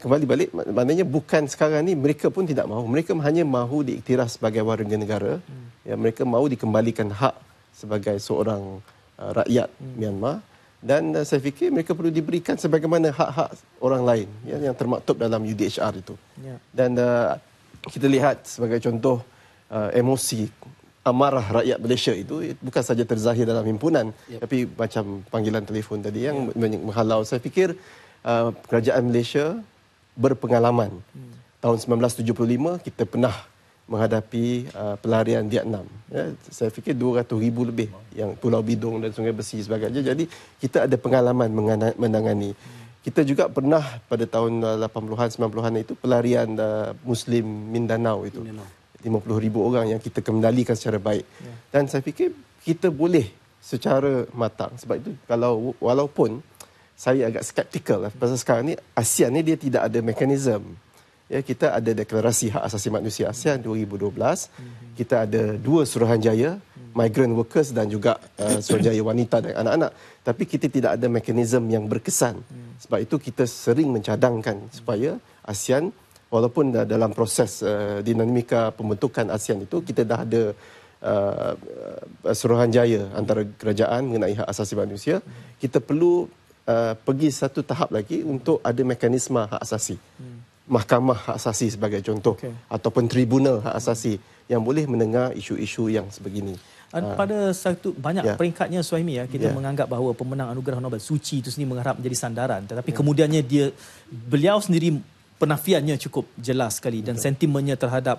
kembali balik maknanya bukan sekarang ni mereka pun tidak mahu mereka hanya mahu diiktiraf sebagai warga negara hmm. ya mereka mahu dikembalikan hak sebagai seorang Uh, rakyat hmm. Myanmar dan uh, saya fikir mereka perlu diberikan sebagaimana hak-hak orang lain ya, yang termaktub dalam UDHR itu. Ya. Dan uh, kita lihat sebagai contoh uh, emosi amarah rakyat Malaysia itu bukan saja terzahir dalam himpunan ya. tapi macam panggilan telefon tadi yang ya. menghalau. Saya fikir uh, kerajaan Malaysia berpengalaman. Hmm. Tahun 1975 kita pernah menghadapi uh, pelarian Vietnam. Ya, saya fikir 200 ribu lebih yang Pulau Bidong dan Sungai Besi sebagainya. Jadi kita ada pengalaman menangani. Kita juga pernah pada tahun 80-an, eh, 90-an itu pelarian uh, Muslim Mindanao itu. 50 ribu orang yang kita kendalikan secara baik. Ya. Dan saya fikir kita boleh secara matang. Sebab itu kalau walaupun saya agak skeptikal lah. pasal sekarang ni ASEAN ni dia tidak ada mekanisme ya kita ada deklarasi hak asasi manusia ASEAN 2012 mhm. kita ada dua suruhanjaya mhm. migrant workers dan juga uh, suruhanjaya wanita dan anak-anak tapi kita tidak ada mekanisme yang berkesan hmm. sebab itu kita sering mencadangkan hmm. supaya ASEAN walaupun dalam proses uh, dinamika pembentukan ASEAN itu kita dah ada uh, suruhanjaya antara kerajaan mengenai hak asasi manusia hmm. kita perlu Uh, pergi satu tahap lagi untuk ada mekanisme hak asasi mahkamah hak asasi sebagai contoh okay. ataupun tribunal hak asasi yang boleh mendengar isu-isu yang sebegini. Ah. Pada satu banyak yeah. peringkatnya Suhaimi ya kita yeah. menganggap bahawa pemenang anugerah Nobel suci itu sendiri mengharap menjadi sandaran tetapi yeah. kemudiannya dia beliau sendiri penafiannya cukup jelas sekali dan okay. sentimennya terhadap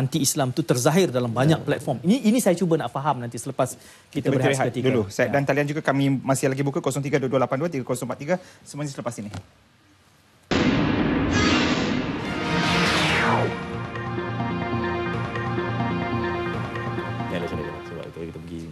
anti-Islam itu terzahir dalam banyak ya. platform. Ini ini saya cuba nak faham nanti selepas kita, kita berehat dulu. Saya, dan ya. talian juga kami masih lagi buka 0322823043 semasa selepas ini.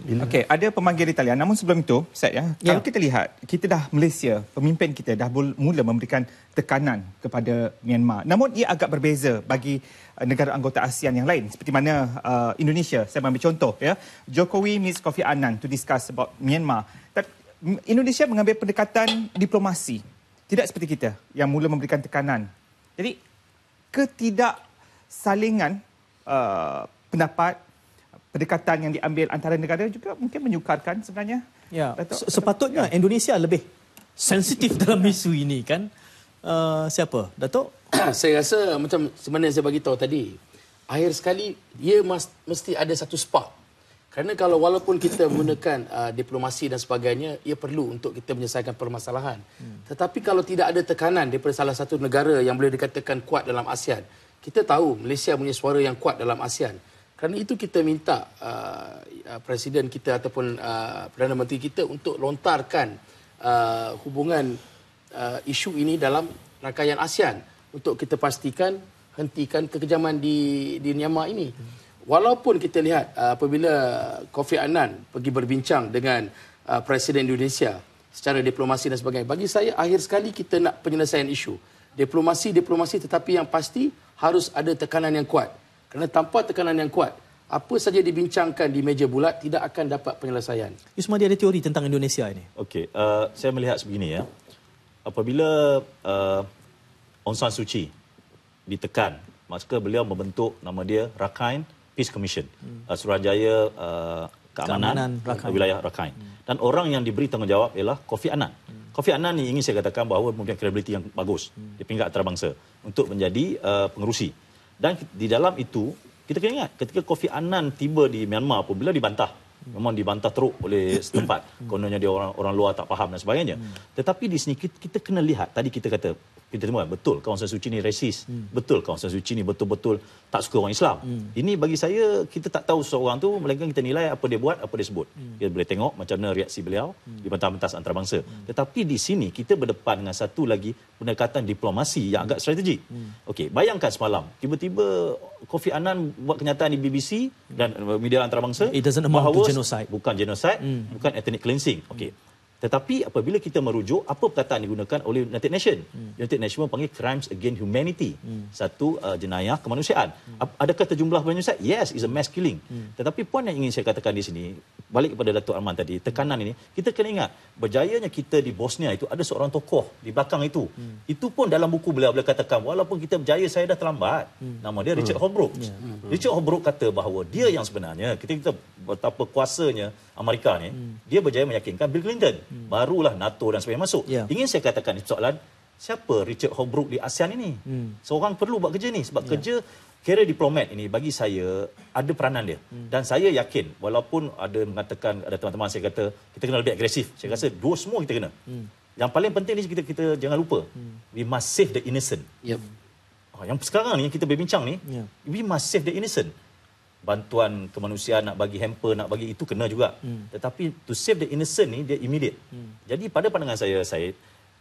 Bila? Okay, ada pemanggil Itali. Namun sebelum itu, set ya, ya. Kalau kita lihat, kita dah Malaysia, pemimpin kita dah mula memberikan tekanan kepada Myanmar. Namun ia agak berbeza bagi uh, negara anggota ASEAN yang lain. Seperti mana uh, Indonesia, saya ambil contoh ya. Jokowi meets Kofi Annan to discuss about Myanmar. Tak, Indonesia mengambil pendekatan diplomasi. Tidak seperti kita yang mula memberikan tekanan. Jadi ketidaksalingan uh, pendapat pendekatan yang diambil antara negara juga mungkin menyukarkan sebenarnya. Ya. Datuk, Sepatutnya ya. Indonesia lebih sensitif dalam isu ini kan. Uh, siapa? Datuk? saya rasa macam sebenarnya saya bagi tahu tadi, akhir sekali ia must, mesti ada satu spark. Kerana kalau walaupun kita menggunakan uh, diplomasi dan sebagainya, ia perlu untuk kita menyelesaikan permasalahan. Hmm. Tetapi kalau tidak ada tekanan daripada salah satu negara yang boleh dikatakan kuat dalam ASEAN, kita tahu Malaysia punya suara yang kuat dalam ASEAN. Kerana itu kita minta uh, uh, presiden kita ataupun uh, perdana menteri kita untuk lontarkan uh, hubungan uh, isu ini dalam rangkaian ASEAN untuk kita pastikan hentikan kekejaman di di Myanmar ini. Walaupun kita lihat uh, apabila Kofi Annan pergi berbincang dengan uh, presiden Indonesia secara diplomasi dan sebagainya. Bagi saya akhir sekali kita nak penyelesaian isu. Diplomasi diplomasi tetapi yang pasti harus ada tekanan yang kuat. Kerana tanpa tekanan yang kuat, apa saja dibincangkan di meja bulat tidak akan dapat penyelesaian. Yusma, dia ada teori tentang Indonesia ini. Okey, uh, saya melihat sebegini ya. Apabila uh, Aung San Suu Kyi ditekan, maka beliau membentuk nama dia Rakhine Peace Commission. Hmm. Uh, Suruhanjaya uh, Keamanan, Keamanan Rakhine. Wilayah Rakhine. Hmm. Dan orang yang diberi tanggungjawab ialah Kofi Annan. Hmm. Kofi Annan ini ingin saya katakan bahawa mempunyai kredibiliti yang bagus hmm. di pinggat antarabangsa untuk menjadi uh, pengerusi. Dan di dalam itu, kita kena ingat ketika Kofi Annan tiba di Myanmar pun bila dibantah. Memang dibantah teruk oleh setempat. Kononnya dia orang orang luar tak faham dan sebagainya. Hmm. Tetapi di sini kita, kita kena lihat, tadi kita kata kita semua betul kawasan suci ni rasis hmm. betul kawasan suci ni betul-betul tak suka orang Islam hmm. ini bagi saya kita tak tahu seseorang tu melainkan kita nilai apa dia buat apa dia sebut hmm. kita boleh tengok macam mana reaksi beliau hmm. di pentas-pentas antarabangsa hmm. tetapi di sini kita berdepan dengan satu lagi pendekatan diplomasi yang agak strategik hmm. okey bayangkan semalam tiba-tiba Kofi Annan buat kenyataan di BBC hmm. dan uh, media antarabangsa it doesn't amount to genocide bukan genocide hmm. bukan ethnic cleansing okey tetapi apabila kita merujuk apa perkataan digunakan oleh United Nations. Hmm. United Nations panggil crimes against humanity. Hmm. Satu uh, jenayah kemanusiaan. Hmm. Adakah terjumlah manusia? Yes, is a mass killing. Hmm. Tetapi poin yang ingin saya katakan di sini, balik kepada Datuk Arman tadi, tekanan ini, kita kena ingat berjayanya kita di Bosnia itu ada seorang tokoh di belakang itu. Hmm. Itu pun dalam buku beliau beliau katakan walaupun kita berjaya saya dah terlambat. Hmm. Nama dia Richard hmm. Holbrooke. Yeah. Hmm. Richard Holbrooke kata bahawa dia yang sebenarnya kita kita betapa kuasanya Amerika ni, hmm. dia berjaya meyakinkan Bill Clinton. Hmm. Barulah NATO dan sebagainya masuk. Yeah. Ingin saya katakan ini soalan, siapa Richard Holbrooke di ASEAN ini? Hmm. Seorang perlu buat kerja ni sebab yeah. kerja kira diplomat ini bagi saya ada peranan dia. Hmm. Dan saya yakin walaupun ada mengatakan ada teman-teman saya kata kita kena lebih agresif. Saya hmm. rasa dua semua kita kena. Hmm. Yang paling penting ni kita kita jangan lupa hmm. we must save the innocent. Yep. Ah, yang sekarang ni yang kita berbincang ni, yeah. we must save the innocent bantuan kemanusiaan nak bagi hamper nak bagi itu kena juga hmm. tetapi to save the innocent ni dia immediate hmm. jadi pada pandangan saya saya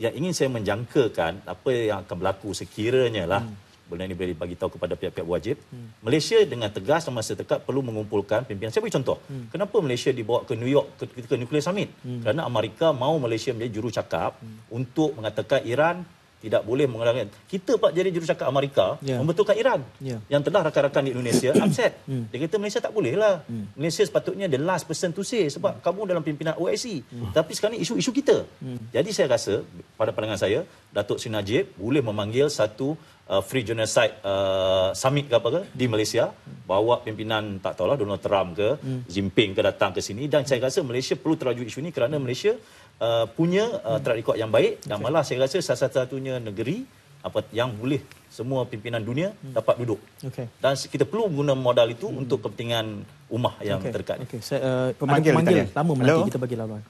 yang ingin saya menjangkakan apa yang akan berlaku sekiranya lah hmm. benda ini boleh bagi tahu kepada pihak-pihak wajib hmm. Malaysia dengan tegas dan masa tekat perlu mengumpulkan pimpinan saya bagi contoh hmm. kenapa Malaysia dibawa ke New York ke, ke, ke nuclear summit hmm. kerana Amerika mahu Malaysia menjadi juru cakap hmm. untuk mengatakan Iran tidak boleh mengelakkan Kita pak jadi jurucakap Amerika yeah. membetulkan Iran. Yeah. Yang telah rakan-rakan di Indonesia upset. Mm. Dia kata Malaysia tak boleh lah. Mm. Malaysia sepatutnya the last person to say sebab mm. kamu dalam pimpinan OIC. Mm. Tapi sekarang ini isu-isu kita. Mm. Jadi saya rasa pada pandangan saya Datuk Sri Najib boleh memanggil satu uh, free genocide uh, summit ke apa ke di Malaysia hmm. bawa pimpinan tak tahulah Donald Trump ke mm. Jinping ke datang ke sini dan saya rasa Malaysia perlu teraju isu ini kerana Malaysia uh, punya uh, track record yang baik dan malah saya rasa salah satunya negeri apa yang boleh semua pimpinan dunia hmm. dapat duduk. Okay. Dan kita perlu guna modal itu hmm. untuk kepentingan umah yang okay. terdekat. Okay. Saya, uh, pemanggil, pemanggil lama menanti kita bagi laluan.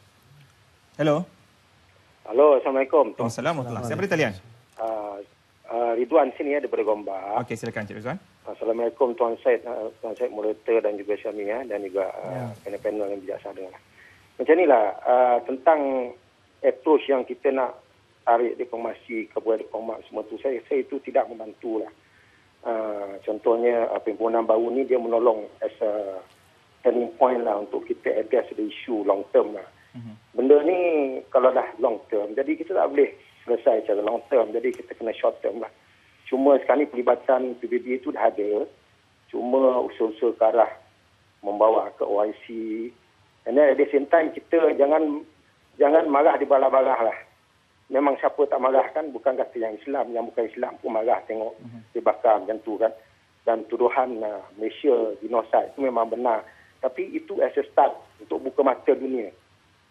Hello. Hello, Assalamualaikum. Assalamualaikum. Siapa di talian? Uh, uh, Ridwan sini ya, daripada Gombak. Okey, silakan Cik Ridwan. Assalamualaikum Tuan Syed, uh, Tuan Syed Murata dan juga Syami ya, dan juga uh, yeah. panel-panel yang bijaksana. Uh, macam inilah uh, tentang approach yang kita nak tarik diplomasi ke buat diplomat semua tu saya saya itu tidak membantu lah. Uh, contohnya uh, pembunuhan baru ni dia menolong as a turning point lah untuk kita address the issue long term lah. Mhm. Benda ni kalau dah long term jadi kita tak boleh selesai secara long term jadi kita kena short term lah. Cuma sekarang ni pelibatan PBB itu dah ada. Cuma usul-usul ke arah membawa ke OIC, And then at the same time kita jangan jangan marah di balah-balah lah. Memang siapa tak marah kan bukan kata yang Islam, yang bukan Islam pun marah tengok mhm. dibakar macam tu kan. Dan tuduhan uh, Malaysia genocide itu memang benar. Tapi itu as a start untuk buka mata dunia.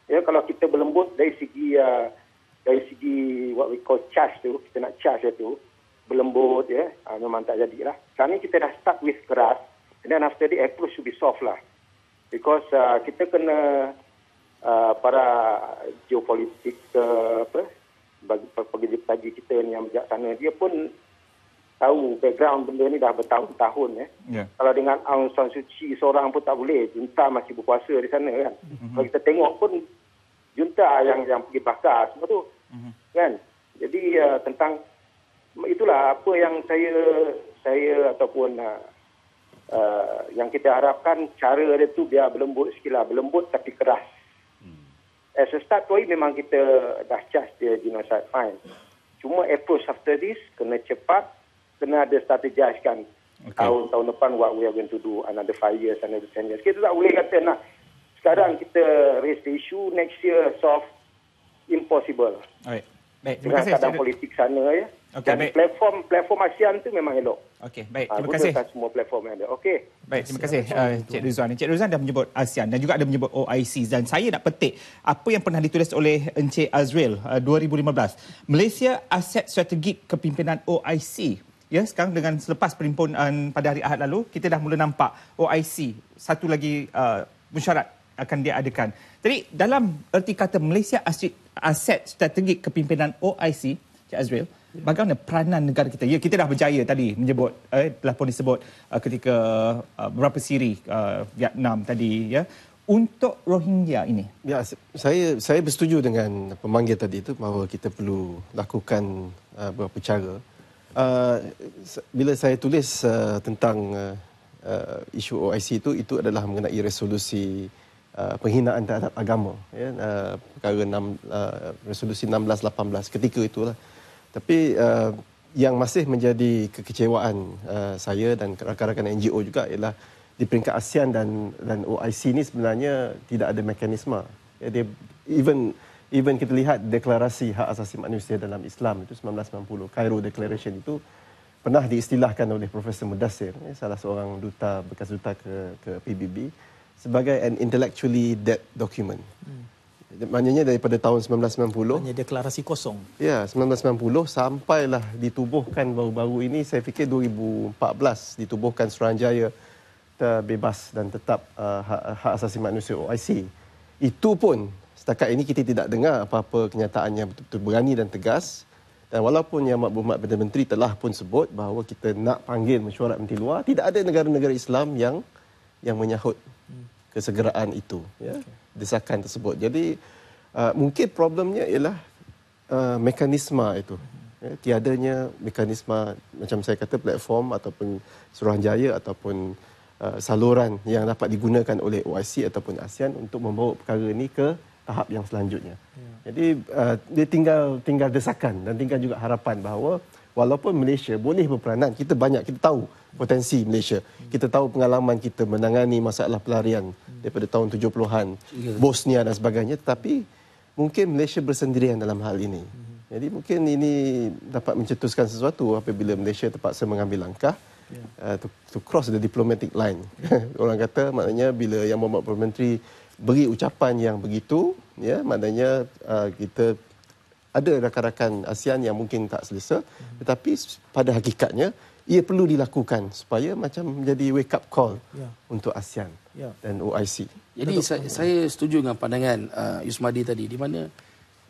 Ya, kalau kita berlembut dari segi uh, dari segi what we call charge tu, kita nak charge tu, berlembut ya, uh, memang tak jadilah. Sekarang ni kita dah start with keras, and then after the approach should be soft lah because uh, kita kena uh, para geopolitik uh, apa bagi pagi pagi kita ni yang bijak sana dia pun tahu background benda ni dah bertahun-tahun eh. ya. Yeah. Kalau dengan Aung San Suu Kyi seorang pun tak boleh, junta masih berkuasa di sana kan. Mm-hmm. Kalau kita tengok pun junta yang yang pergi bakar semua tu. Mm-hmm. Kan? Jadi uh, tentang itulah apa yang saya saya ataupun uh, uh, yang kita harapkan cara dia tu biar berlembut sikit lah. Berlembut tapi keras. Hmm. As a start toy memang kita dah charge dia genocide fine. Cuma approach after this kena cepat, kena ada strategi kan. Okay. Tahun-tahun depan what we are going to do, another 5 years, another 10 years. Kita tak boleh kata nak sekarang kita raise the issue, next year soft impossible. Alright. Baik, terima kasih. Dengan kadang politik sana ya. Okay, Jadi baik. platform platform ASEAN tu memang elok. Okey, baik. Ah, terima kasih. Uh, semua platform yang ada. Okey. Baik, terima kasih uh, Cik Rizwan. Cik Rizwan dah menyebut ASEAN dan juga ada menyebut OIC dan saya nak petik apa yang pernah ditulis oleh Encik Azril uh, 2015. Malaysia aset strategik kepimpinan OIC. Ya, sekarang dengan selepas perimpun uh, pada hari Ahad lalu, kita dah mula nampak OIC satu lagi uh, mesyuarat akan diadakan. Jadi dalam erti kata Malaysia aset strategik kepimpinan OIC, Cik Azril, bagaimana peranan negara kita? Ya, kita dah berjaya tadi menyebut, eh, telah pun disebut uh, ketika uh, beberapa siri uh, Vietnam tadi. Ya. Untuk Rohingya ini? Ya, saya saya bersetuju dengan pemanggil tadi itu bahawa kita perlu lakukan uh, beberapa cara. Uh, bila saya tulis uh, tentang uh, isu OIC itu, itu adalah mengenai resolusi Uh, penghinaan terhadap agama ya yeah? uh, perkara 6 uh, resolusi 1618 ketika itulah uh, tapi uh, yang masih menjadi kekecewaan uh, saya dan rakan-rakan NGO juga ialah di peringkat ASEAN dan dan OIC ini sebenarnya tidak ada mekanisme. Ya, dia, even even kita lihat deklarasi hak asasi manusia dalam Islam itu 1990 Cairo Declaration itu pernah diistilahkan oleh Profesor Mudassir ya, salah seorang duta bekas duta ke ke PBB sebagai an intellectually dead document. Hmm. Maknanya daripada tahun 1990. Maknanya deklarasi kosong. Ya, 1990 sampailah ditubuhkan baru-baru ini, saya fikir 2014, ditubuhkan Seranjaya terbebas dan tetap uh, hak, hak asasi manusia OIC. Itu pun setakat ini kita tidak dengar apa-apa kenyataan yang betul-betul berani dan tegas. Dan walaupun Yang mak Berhormat benda Menteri telah pun sebut bahawa kita nak panggil mesyuarat menteri luar, tidak ada negara-negara Islam yang yang menyahut hmm. kesegeraan itu. Ya. Okay desakan tersebut. Jadi uh, mungkin problemnya ialah uh, mekanisme itu. Ya, tiadanya mekanisma macam saya kata platform ataupun Suruhanjaya ataupun uh, saluran yang dapat digunakan oleh OIC ataupun ASEAN untuk membawa perkara ini ke tahap yang selanjutnya. Ya. Jadi uh, dia tinggal tinggal desakan dan tinggal juga harapan bahawa walaupun Malaysia boleh berperanan, kita banyak kita tahu potensi Malaysia. Kita tahu pengalaman kita menangani masalah pelarian daripada tahun 70-an, ya. Bosnia dan sebagainya. Tetapi mungkin Malaysia bersendirian dalam hal ini. Jadi mungkin ini dapat mencetuskan sesuatu apabila Malaysia terpaksa mengambil langkah ya. uh, to, to cross the diplomatic line. Orang kata maknanya bila Yang Mohamad Perdana Menteri beri ucapan yang begitu, ya, maknanya uh, kita ada rakan-rakan ASEAN yang mungkin tak selesa. Hmm. Tetapi pada hakikatnya, ia perlu dilakukan supaya macam menjadi wake up call ya. untuk ASEAN ya. dan OIC. Jadi saya, saya setuju dengan pandangan uh, Yusmadi tadi di mana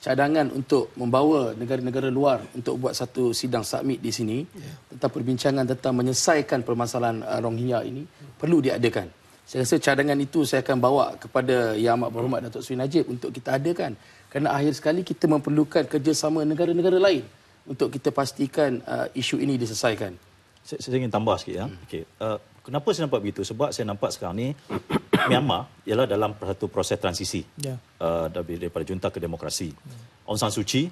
cadangan untuk membawa negara-negara luar untuk buat satu sidang summit di sini ya. tentang perbincangan tentang menyelesaikan permasalahan uh, Rohingya ini ya. perlu diadakan. Saya rasa cadangan itu saya akan bawa kepada Yang Amat Berhormat Datuk Seri Najib untuk kita adakan. Kerana akhir sekali kita memerlukan kerjasama negara-negara lain untuk kita pastikan uh, isu ini diselesaikan saya, saya ingin tambah sikit ya. Hmm. Okey. Uh, kenapa saya nampak begitu? Sebab saya nampak sekarang ni Myanmar ialah dalam satu proses transisi. Ya. Yeah. Uh, daripada junta ke demokrasi. Hmm. Aung San Suu Kyi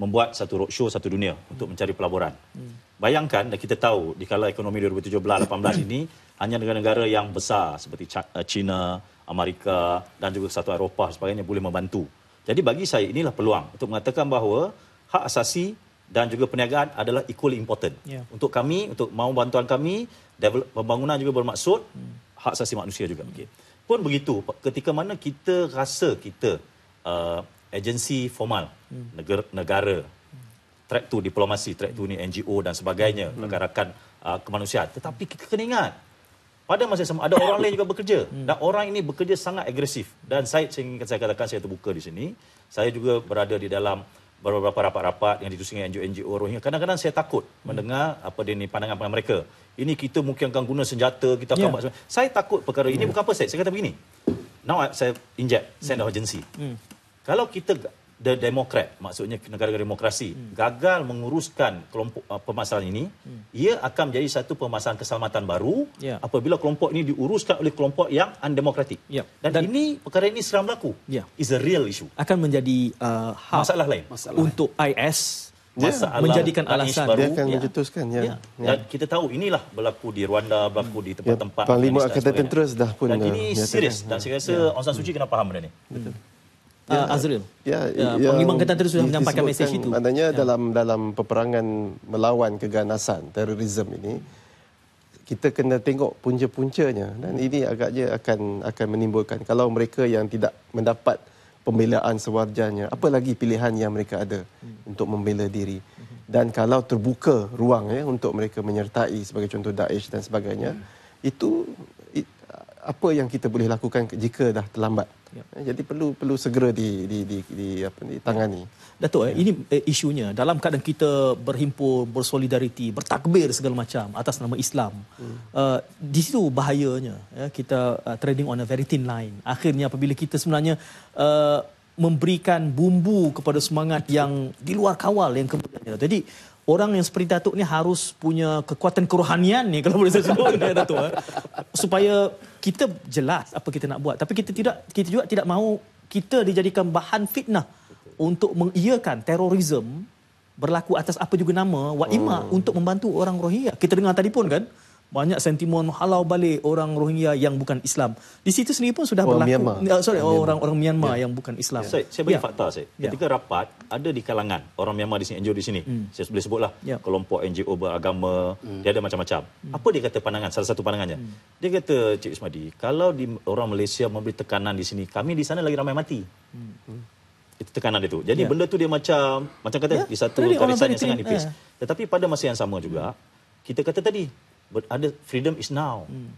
membuat satu show satu dunia hmm. untuk mencari pelaburan. Hmm. Bayangkan dan kita tahu di kala ekonomi 2017 18 ini hanya negara-negara yang besar seperti uh, China, Amerika dan juga satu Eropah sebagainya boleh membantu. Jadi bagi saya inilah peluang untuk mengatakan bahawa hak asasi dan juga perniagaan adalah equally important. Yeah. Untuk kami, untuk mahu bantuan kami, develop, pembangunan juga bermaksud hmm. hak asasi manusia juga. Okay. Pun begitu, ketika mana kita rasa kita uh, agensi formal, hmm. negara, negara track tu diplomasi, track tu ni NGO dan sebagainya, hmm. negarakan uh, kemanusiaan. Tetapi kita kena ingat, pada masa sama ada orang lain juga bekerja. Hmm. hmm. Dan orang ini bekerja sangat agresif. Dan saya, saya katakan, saya terbuka di sini, saya juga berada di dalam beberapa rapat-rapat yang ditutup dengan NGO-NGO Rohingya. Kadang-kadang saya takut hmm. mendengar apa dia ni pandangan-pandangan mereka. Ini kita mungkin akan guna senjata, kita akan yeah. buat semuanya. Saya takut perkara ini ya. bukan apa saya. Saya kata begini. Now saya inject, saya hmm. urgency. Hmm. Kalau kita the democrat maksudnya negara-negara demokrasi hmm. gagal menguruskan kelompok uh, permasalahan ini hmm. ia akan menjadi satu permasalahan keselamatan baru yeah. apabila kelompok ini diuruskan oleh kelompok yang undemocratic yeah. dan, dan ini perkara ini seram berlaku yeah. is a real issue akan menjadi uh, masalah lain masalah untuk lain. IS ya. masalah yeah. menjadikan alasan baru yang yeah. mencetuskan ya yeah. yeah. yeah. kita tahu inilah berlaku di Rwanda berlaku hmm. di ya, tempat-tempat yeah. panglima akan terus dah pun dan ini uh, serius dan saya rasa yeah. Aung San Suu Kyi hmm. kena faham benda ni betul hmm yeah. Azril. Ya, ah, yeah. Ya, yeah. panglima angkatan terus sudah menyampaikan mesej kan itu. Maknanya yeah. dalam dalam peperangan melawan keganasan terorisme ini kita kena tengok punca-puncanya dan ini agaknya akan akan menimbulkan kalau mereka yang tidak mendapat pembelaan sewajarnya apa lagi pilihan yang mereka ada untuk membela diri dan kalau terbuka ruang ya untuk mereka menyertai sebagai contoh Daesh dan sebagainya itu apa yang kita boleh lakukan jika dah terlambat. Ya. Eh, jadi perlu perlu segera di di di, di apa ni tangani. Datuk eh, ya. ini eh, isunya dalam keadaan kita berhimpun, bersolidariti, bertakbir segala macam atas nama Islam. Hmm. Uh, di situ bahayanya ya, kita uh, trading on a very thin line. Akhirnya apabila kita sebenarnya uh, memberikan bumbu kepada semangat yang di luar kawal yang kemudiannya. Jadi orang yang seperti Datuk ni harus punya kekuatan kerohanian ni kalau boleh saya sebut ya Datuk. Eh? Supaya kita jelas apa kita nak buat tapi kita tidak kita juga tidak mahu kita dijadikan bahan fitnah Betul. untuk mengiyakan terorisme berlaku atas apa juga nama wa'imah hmm. oh. untuk membantu orang rohia kita dengar tadi pun kan banyak sentimen halau balik orang Rohingya yang bukan Islam. Di situ sendiri pun sudah orang berlaku. Myanmar. Ya, sorry, orang-orang Myanmar, Myanmar yeah. yang bukan Islam. Yeah. Saya, saya bagi yeah. fakta saya. Ketika yeah. rapat ada di kalangan orang Myanmar di sini NGO di sini. Mm. Saya boleh sebutlah yeah. kelompok NGO beragama, mm. dia ada macam-macam. Mm. Apa dia kata pandangan salah satu pandangannya? Mm. Dia kata Cik Ismadi, kalau di orang Malaysia memberi tekanan di sini, kami di sana lagi ramai mati. Mm. Itu tekanan itu. Jadi yeah. benda tu dia macam macam kata yeah. di satu tarisan yang sangat nipis. Eh. Tetapi pada masa yang sama juga kita kata tadi But other freedom is now. Hmm.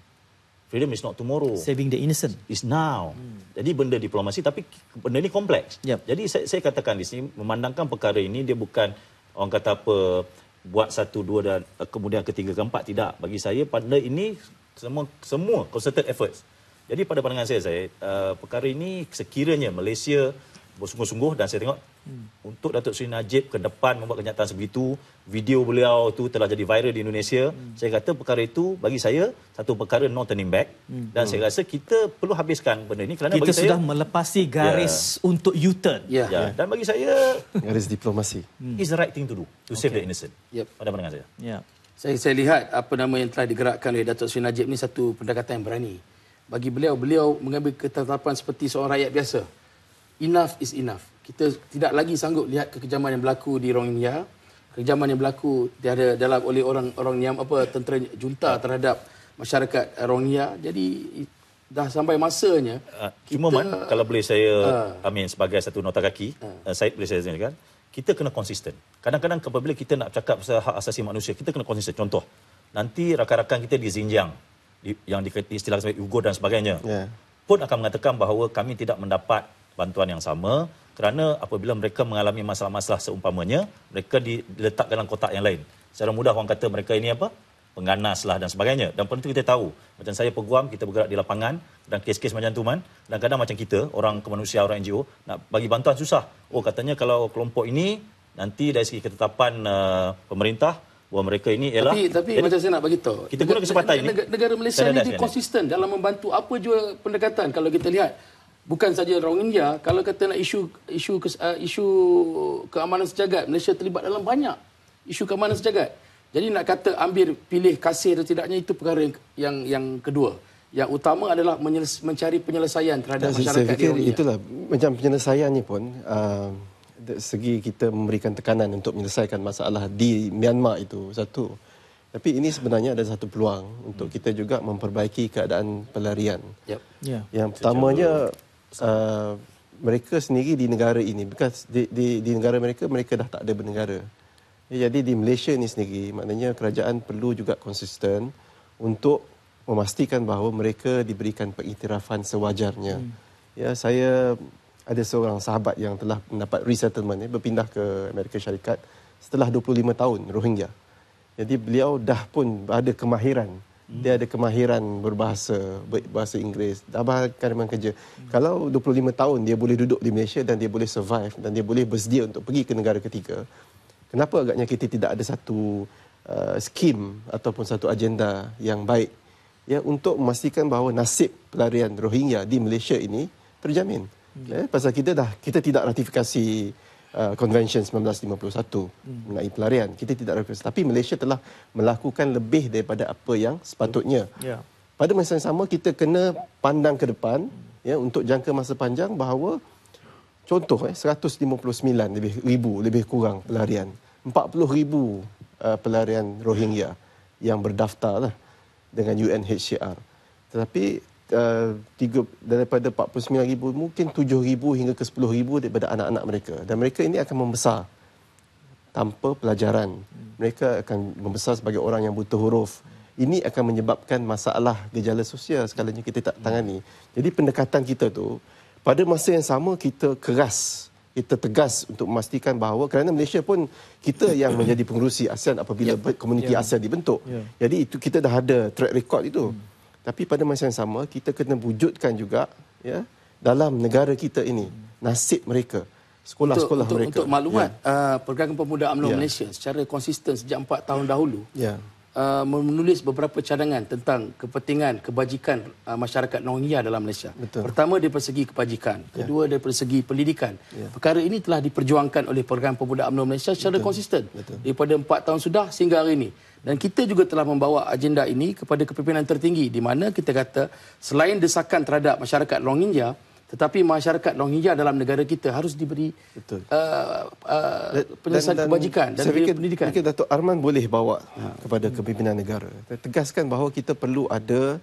Freedom is not tomorrow. Saving the innocent is now. Hmm. Jadi benda diplomasi tapi benda ini kompleks. Yep. Jadi saya, saya katakan di sini memandangkan perkara ini dia bukan orang kata apa buat satu dua dan eh, kemudian ketiga keempat tidak. Bagi saya pada ini semua semua concerted efforts. Jadi pada pandangan saya saya uh, perkara ini sekiranya Malaysia bersungguh-sungguh dan saya tengok hmm. untuk Datuk Seri Najib ke depan membuat kenyataan sebegitu, video beliau itu telah jadi viral di Indonesia. Hmm. Saya kata perkara itu bagi saya satu perkara no turning back hmm. dan hmm. saya rasa kita perlu habiskan benda ini kerana kita bagi saya kita sudah melepasi garis yeah. untuk U-turn. Yeah. Yeah. Dan bagi saya garis diplomasi hmm. is the right thing to do to okay. save the innocent. Yep. Pada pandangan saya. Yeah. Saya saya lihat apa nama yang telah digerakkan oleh Datuk Seri Najib ini satu pendekatan yang berani. Bagi beliau beliau mengambil ketetapan seperti seorang rakyat biasa enough is enough. Kita tidak lagi sanggup lihat kekejaman yang berlaku di Rohingya, kekejaman yang berlaku di dalam oleh orang-orang yang apa tentera junta terhadap masyarakat Rohingya. Jadi dah sampai masanya ah, kita, cuma man kalau boleh saya uh, amin sebagai satu nota kaki uh, ah. eh, saya boleh saya sampaikan kita kena konsisten kadang-kadang apabila kita nak cakap pasal hak asasi manusia kita kena konsisten contoh nanti rakan-rakan kita di Xinjiang di, yang diistilahkan sebagai Uyghur dan sebagainya yeah. pun akan mengatakan bahawa kami tidak mendapat bantuan yang sama kerana apabila mereka mengalami masalah-masalah seumpamanya mereka diletakkan dalam kotak yang lain secara mudah orang kata mereka ini apa lah dan sebagainya dan perlu kita tahu macam saya peguam kita bergerak di lapangan dan kes-kes macam tu man dan kadang macam kita orang kemanusiaan orang NGO nak bagi bantuan susah oh katanya kalau kelompok ini nanti dari segi ketetapan uh, pemerintah bahawa mereka ini ialah tapi tapi jadi, macam saya nak bagi kita guna kesempatan ini negara, Malaysia ini konsisten dalam membantu apa juga pendekatan kalau kita lihat bukan saja Rohingya kalau kata nak isu isu uh, isu keamanan sejagat Malaysia terlibat dalam banyak isu keamanan sejagat jadi nak kata ambil pilih kasih atau tidaknya itu perkara yang yang kedua yang utama adalah menyeles- mencari penyelesaian terhadap tak, masyarakat saya fikir Rohingya itulah macam penyelesaiannya pun uh segi kita memberikan tekanan untuk menyelesaikan masalah di Myanmar itu satu. Tapi ini sebenarnya ada satu peluang untuk kita juga memperbaiki keadaan pelarian. Yep. Yeah. Yang pertamanya uh, mereka sendiri di negara ini because di, di di negara mereka mereka dah tak ada bernegara. Ya, jadi di Malaysia ini sendiri maknanya kerajaan perlu juga konsisten untuk memastikan bahawa mereka diberikan pengiktirafan sewajarnya. Hmm. Ya, saya ada seorang sahabat yang telah mendapat resettlement ya, berpindah ke Amerika Syarikat setelah 25 tahun Rohingya. Jadi beliau dah pun ada kemahiran dia ada kemahiran berbahasa bahasa Inggeris tambah kerja kan kerja kalau 25 tahun dia boleh duduk di Malaysia dan dia boleh survive dan dia boleh bersedia untuk pergi ke negara ketiga kenapa agaknya kita tidak ada satu uh, skim ataupun satu agenda yang baik ya untuk memastikan bahawa nasib pelarian Rohingya di Malaysia ini terjamin okay. Hmm. ya pasal kita dah kita tidak ratifikasi Uh, Convention 1951 hmm. mengenai pelarian. Kita tidak rekod. Tapi Malaysia telah melakukan lebih daripada apa yang sepatutnya. Ya. Pada masa yang sama, kita kena pandang ke depan ya, untuk jangka masa panjang bahawa contoh eh, 159 lebih ribu lebih kurang pelarian. 40 ribu uh, pelarian Rohingya yang berdaftar lah dengan UNHCR. Tetapi Uh, tiga uh, daripada 49000 mungkin ribu hingga ke ribu daripada anak-anak mereka dan mereka ini akan membesar tanpa pelajaran mereka akan membesar sebagai orang yang buta huruf ini akan menyebabkan masalah gejala sosial sekalinya kita tak tangani jadi pendekatan kita tu pada masa yang sama kita keras kita tegas untuk memastikan bahawa kerana Malaysia pun kita yang menjadi pengurusi ASEAN apabila ya. komuniti ya. ASEAN dibentuk ya. jadi itu kita dah ada track record itu tapi pada masa yang sama kita kena wujudkan juga ya dalam negara kita ini nasib mereka sekolah-sekolah mereka. Untuk maklumat ya. uh, Pergerakan Pemuda UMNO ya. Malaysia secara konsisten sejak empat tahun ya. dahulu ya. uh, menulis beberapa cadangan tentang kepentingan kebajikan uh, masyarakat Nongia dalam Malaysia. Betul. Pertama dari segi kebajikan, ya. kedua ya. daripada segi pendidikan. Ya. Perkara ini telah diperjuangkan oleh Pergerakan Pemuda UMNO Malaysia secara Betul. konsisten Betul. daripada 4 tahun sudah sehingga hari ini. Dan kita juga telah membawa agenda ini kepada kepimpinan tertinggi di mana kita kata selain desakan terhadap masyarakat Longinja, tetapi masyarakat Longinja dalam negara kita harus diberi uh, uh, penyelesaian kebajikan dan saya fikir, pendidikan. Saya fikir Dato' Arman boleh bawa ha. kepada kepimpinan negara. Tegaskan bahawa kita perlu ada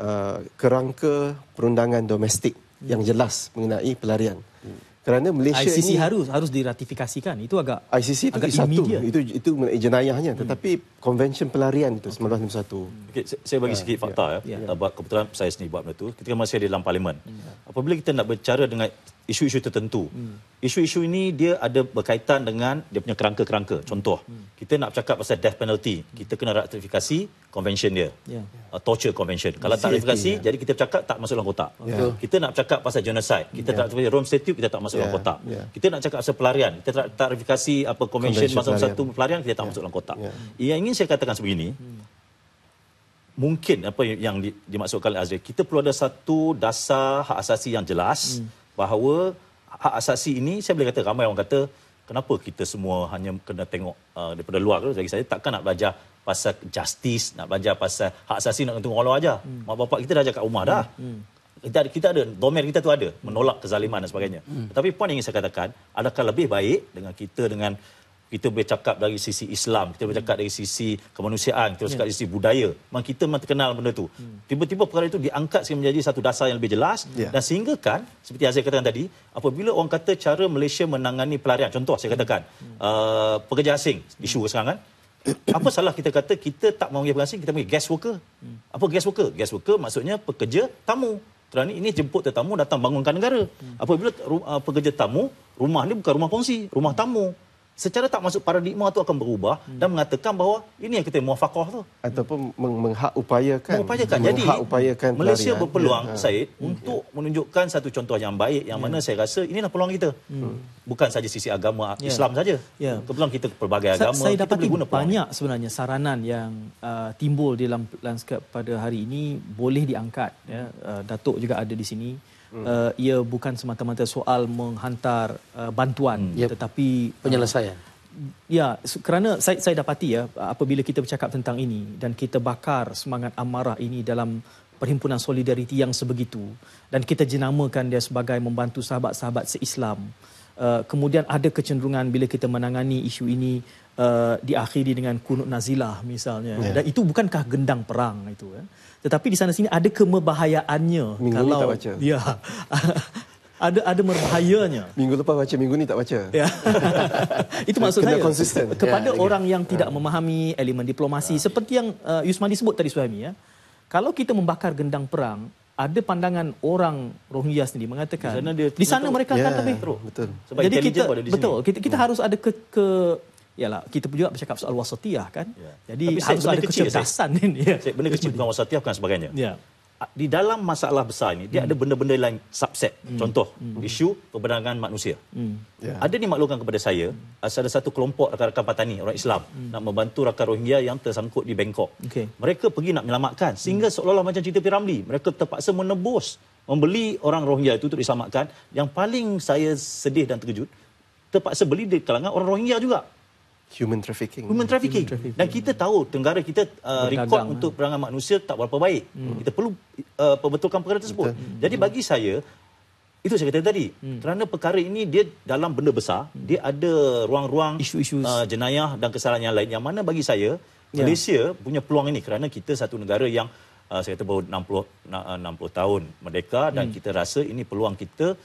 uh, kerangka perundangan domestik yang jelas mengenai pelarian. Hmm kerana Malaysia ICC ini ICC harus harus diratifikasikan itu agak ICC itu agak satu itu itu jenayahnya hmm. tetapi konvensyen pelarian itu 1961 okay. okay, saya bagi ah, sikit fakta yeah, ya yeah. Ya, ya. kebetulan saya sendiri buat benda tu ketika masih di dalam parlimen yeah. Hmm. apabila kita nak bercara dengan isu-isu tertentu. Hmm. Isu-isu ini dia ada berkaitan dengan dia punya kerangka-kerangka. Contoh, hmm. kita nak cakap pasal death penalty, kita kena ratifikasi convention dia. Yeah. Uh, torture convention. Kalau tak ratifikasi, yeah. jadi kita cakap tak masuk dalam kotak. Yeah. Ya. Kita nak cakap pasal genocide, kita yeah. tak ratifikasi Rome Statute, kita tak masuk yeah. dalam ya. kotak. Yeah. Kita nak cakap pasal pelarian, kita tak ratifikasi apa convention masuk satu pelarian, kita tak yeah. masuk dalam kotak. Yeah. Yang ingin saya katakan sebegini, hmm. mungkin apa yang dimaksudkan oleh Azri, kita perlu ada satu dasar hak asasi yang jelas. Mm bahawa hak asasi ini saya boleh kata ramai orang kata kenapa kita semua hanya kena tengok uh, daripada luar tu saya takkan nak belajar pasal justice nak belajar pasal hak asasi nak tengok orang luar aja hmm. mak bapak kita dah ajar kat rumah dah hmm, hmm. kita ada kita ada domain kita tu ada menolak kezaliman dan sebagainya hmm. tapi poin yang ingin saya katakan adakah lebih baik dengan kita dengan kita boleh cakap dari sisi Islam, kita boleh cakap dari sisi kemanusiaan, kita boleh cakap ya. dari sisi budaya. Memang kita memang terkenal benda tu. Hmm. Tiba-tiba perkara itu diangkat sehingga menjadi satu dasar yang lebih jelas yeah. dan sehinggakan seperti Azil katakan tadi, apabila orang kata cara Malaysia menangani pelarian, contoh saya katakan, hmm. uh, pekerja asing isu hmm. sekarang kan. Apa salah kita kata kita tak panggil pekerja asing, kita panggil guest worker. Apa guest worker? Guest worker maksudnya pekerja tamu. Kerana ini jemput tetamu datang bangunkan negara. Apabila uh, pekerja tamu, rumah ni bukan rumah kongsi, rumah tamu secara tak masuk paradigma tu akan berubah hmm. dan mengatakan bahawa ini yang kita muafakah tu ataupun meng menghak upayakan mengupayakan jadi upayakan Malaysia pelarian. berpeluang ya. Ha. Said hmm. untuk ya. menunjukkan satu contoh yang baik yang ya. mana saya rasa inilah peluang kita hmm. hmm. bukan saja sisi agama ya. Islam saja ya. kepeluang kita pelbagai Sa agama saya dapat guna banyak ini. sebenarnya saranan yang uh, timbul di dalam landscape pada hari ini boleh diangkat ya uh, datuk juga ada di sini Hmm. uh, ia bukan semata-mata soal menghantar uh, bantuan hmm. yep. tetapi uh, penyelesaian. Uh, ya, kerana saya saya dapati ya apabila kita bercakap tentang ini dan kita bakar semangat amarah ini dalam perhimpunan solidariti yang sebegitu dan kita jenamakan dia sebagai membantu sahabat-sahabat se-Islam. Eh, kemudian ada kecenderungan bila kita menangani isu ini uh, diakhiri dengan kunut nazilah misalnya yeah. dan itu bukankah gendang perang itu ya tetapi di sana sini ada kemebahayaannya Minggu tak baca. ya ada ada merbahayanya minggu lepas baca minggu ni tak baca ya itu maksud Kena saya konsisten. kepada ya, orang okay. yang ya. tidak ya. memahami elemen diplomasi ya. seperti yang uh, Yusmani sebut tadi Suhaimi ya kalau kita membakar gendang perang ada pandangan orang Rohingya sendiri mengatakan di sana, dia, di sana betul. mereka akan yeah, lebih teruk. Betul. Sebab Jadi kita betul kita, kita hmm. harus ada ke, ke lah kita pun juga bercakap soal wasatiyah kan. Yeah. Jadi Tapi, harus ada kecerdasan ini. Ya. Saya, benda kecil bukan wasatiyah kan sebagainya. Yeah di dalam masalah besar ini dia hmm. ada benda-benda lain subset hmm. contoh hmm. isu perbendangan manusia hmm. yeah. ada ni maklumkan kepada saya hmm. ada satu kelompok rakan-rakan patani orang Islam hmm. nak membantu rakan Rohingya yang tersangkut di Bangkok okay. mereka pergi nak menyelamatkan sehingga hmm. seolah-olah macam cerita Piramli mereka terpaksa menebus membeli orang Rohingya itu untuk diselamatkan yang paling saya sedih dan terkejut terpaksa beli di kalangan orang Rohingya juga human trafficking. Human trafficking. Human trafficking. Dan kita tahu tenggara kita uh, rekod kan. Ha. untuk perangai manusia tak berapa baik. Hmm. Kita perlu uh, perbetulkan perkara tersebut. Betul. Hmm. Jadi bagi saya itu saya kata tadi. Hmm. Kerana perkara ini dia dalam benda besar, hmm. dia ada ruang-ruang uh, jenayah dan kesalahan yang lain yang mana bagi saya yeah. Malaysia punya peluang ini kerana kita satu negara yang uh, saya kata baru 60 60 uh, tahun merdeka dan hmm. kita rasa ini peluang kita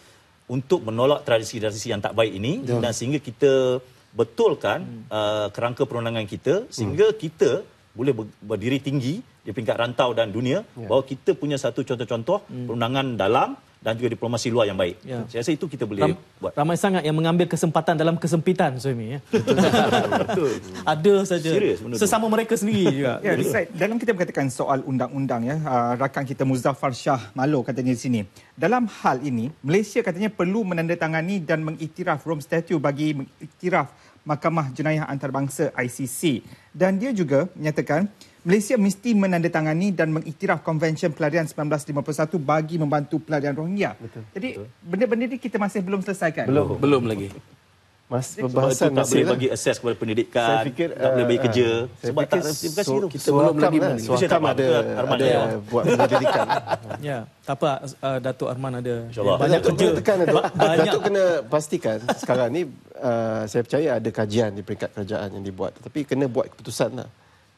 untuk menolak tradisi-tradisi yang tak baik ini yeah. dan sehingga kita betulkan hmm. uh, kerangka perundangan kita sehingga hmm. kita boleh berdiri tinggi di peringkat rantau dan dunia yeah. bahawa kita punya satu contoh-contoh hmm. perundangan dalam dan juga diplomasi luar yang baik. Ya. Saya rasa itu kita boleh Ram, buat. Ramai sangat yang mengambil kesempatan dalam kesempitan, Suhaimi. Ya? Ada saja. Sesama itu. mereka sendiri juga. Ya, saya, dalam kita berkatakan soal undang-undang, ya, uh, rakan kita Muzaffar Shah Malo katanya di sini. Dalam hal ini, Malaysia katanya perlu menandatangani dan mengiktiraf Rome Statute bagi mengiktiraf Mahkamah Jenayah Antarabangsa ICC. Dan dia juga menyatakan Malaysia mesti menandatangani dan mengiktiraf konvensyen pelarian 1951 bagi membantu pelarian Rohingya. Betul. Jadi Betul. benda-benda ni kita masih belum selesaikan. Belum oh, belum lagi. Mas pembahasan tak boleh kan? bagi akses kepada pendidikan, saya fikir, tak boleh bagi uh, kerja. Sebab tak ada so, kita so belum lagi lah. so tak ada, ada yang buat pendidikan. ya, tak apa uh, Datuk Arman ada ya, banyak Datuk kerja. tekan, Datuk. Kan banyak. Datuk kena pastikan sekarang ni uh, saya percaya ada kajian di peringkat kerajaan yang dibuat. Tetapi kena buat keputusan lah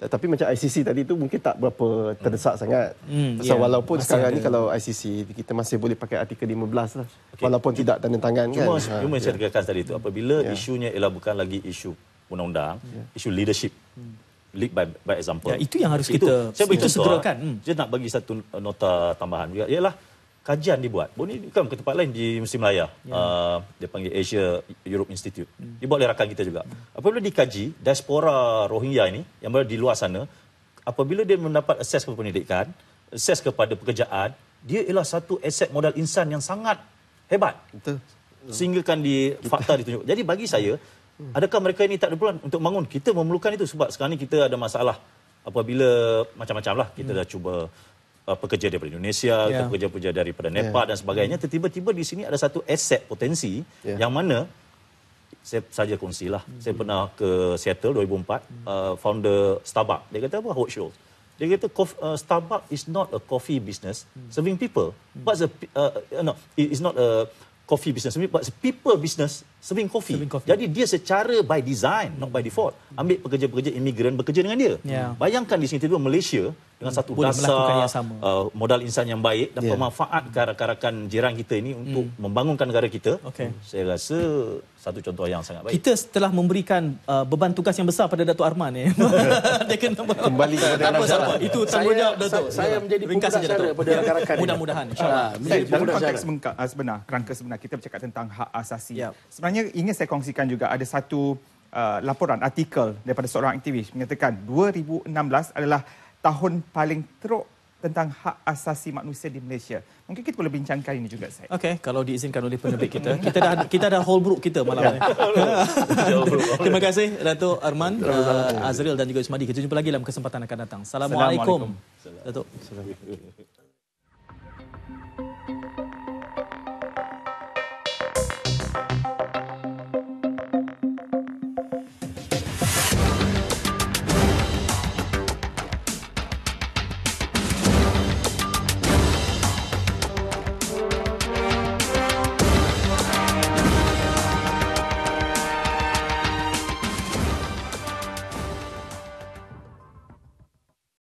tapi macam ICC tadi tu mungkin tak berapa terdesak hmm. sangat. Hmm, Sebab yeah. walaupun masih sekarang ada. ni kalau ICC kita masih boleh pakai artikel 15 lah. Okay. Walaupun C- tidak tanda tangan cuma, kan. Ha, cuma cuma ha, saya ya. tegaskan tadi tu apabila yeah. isunya ialah bukan lagi isu undang-undang, yeah. isu leadership. Hmm. Lead by by example. Ya, itu yang harus itu, kita segerakan. Saya hmm. nak bagi satu nota tambahan juga ialah kajian dibuat. Boleh kan ke tempat lain di Mesir Melaya. Yeah. Ya. Uh, dia panggil Asia Europe Institute. Hmm. Dibuat oleh rakan kita juga. Hmm. Apabila dikaji, diaspora Rohingya ini yang berada di luar sana, apabila dia mendapat akses kepada pendidikan, akses kepada pekerjaan, dia ialah satu aset modal insan yang sangat hebat. Betul. Sehinggakan di fakta ditunjuk. Jadi bagi saya, hmm. adakah mereka ini tak ada peluang untuk bangun? Kita memerlukan itu sebab sekarang ini kita ada masalah apabila macam-macam lah kita hmm. dah cuba uh, pekerja daripada Indonesia, yeah. pekerja-pekerja daripada ya. Nepal dan sebagainya. Tiba-tiba di sini ada satu aset potensi yeah. yang mana saya saja kongsilah. Mm-hmm. Saya pernah ke Seattle 2004, mm-hmm. uh, founder Starbucks. Dia kata apa? Hot show. Dia kata uh, Starbucks is not a coffee business, hmm. serving people. Mm-hmm. But the, uh, no, it not a coffee business sebab people, business serving coffee. serving coffee jadi dia secara by design not by default ambil pekerja-pekerja imigran bekerja dengan dia yeah. bayangkan di sini tiba Malaysia dengan satu Boleh dasar Uh, modal insan yang baik dan yeah. pemanfaat rakan-rakan jiran kita ini untuk mm. membangunkan negara kita okay. saya rasa satu contoh yang sangat baik. Kita setelah memberikan uh, beban tugas yang besar pada Dato' Arman ya. dia kena kembali ke apa, apa, itu tanggungjawab Dato'. Saya, saya menjadi pengkas saja Dato'. Pada rakan-rakan. Mudah-mudahan ah, insya-Allah. Uh, konteks uh, sebenar, kerangka sebenar kita bercakap tentang hak asasi. Yep. Ya. Sebenarnya ingin saya kongsikan juga ada satu uh, laporan artikel daripada seorang aktivis menyatakan 2016 adalah tahun paling teruk tentang hak asasi manusia di Malaysia. Mungkin kita boleh bincangkan ini juga saya. Okey, kalau diizinkan oleh penerbit kita. Kita dah kita dah whole group kita malam ya. ini. Terima kasih Datuk Arman, uh, Azril dan juga Ismadi. Kita jumpa lagi dalam kesempatan akan datang. Assalamualaikum. Assalamualaikum. Assalamualaikum.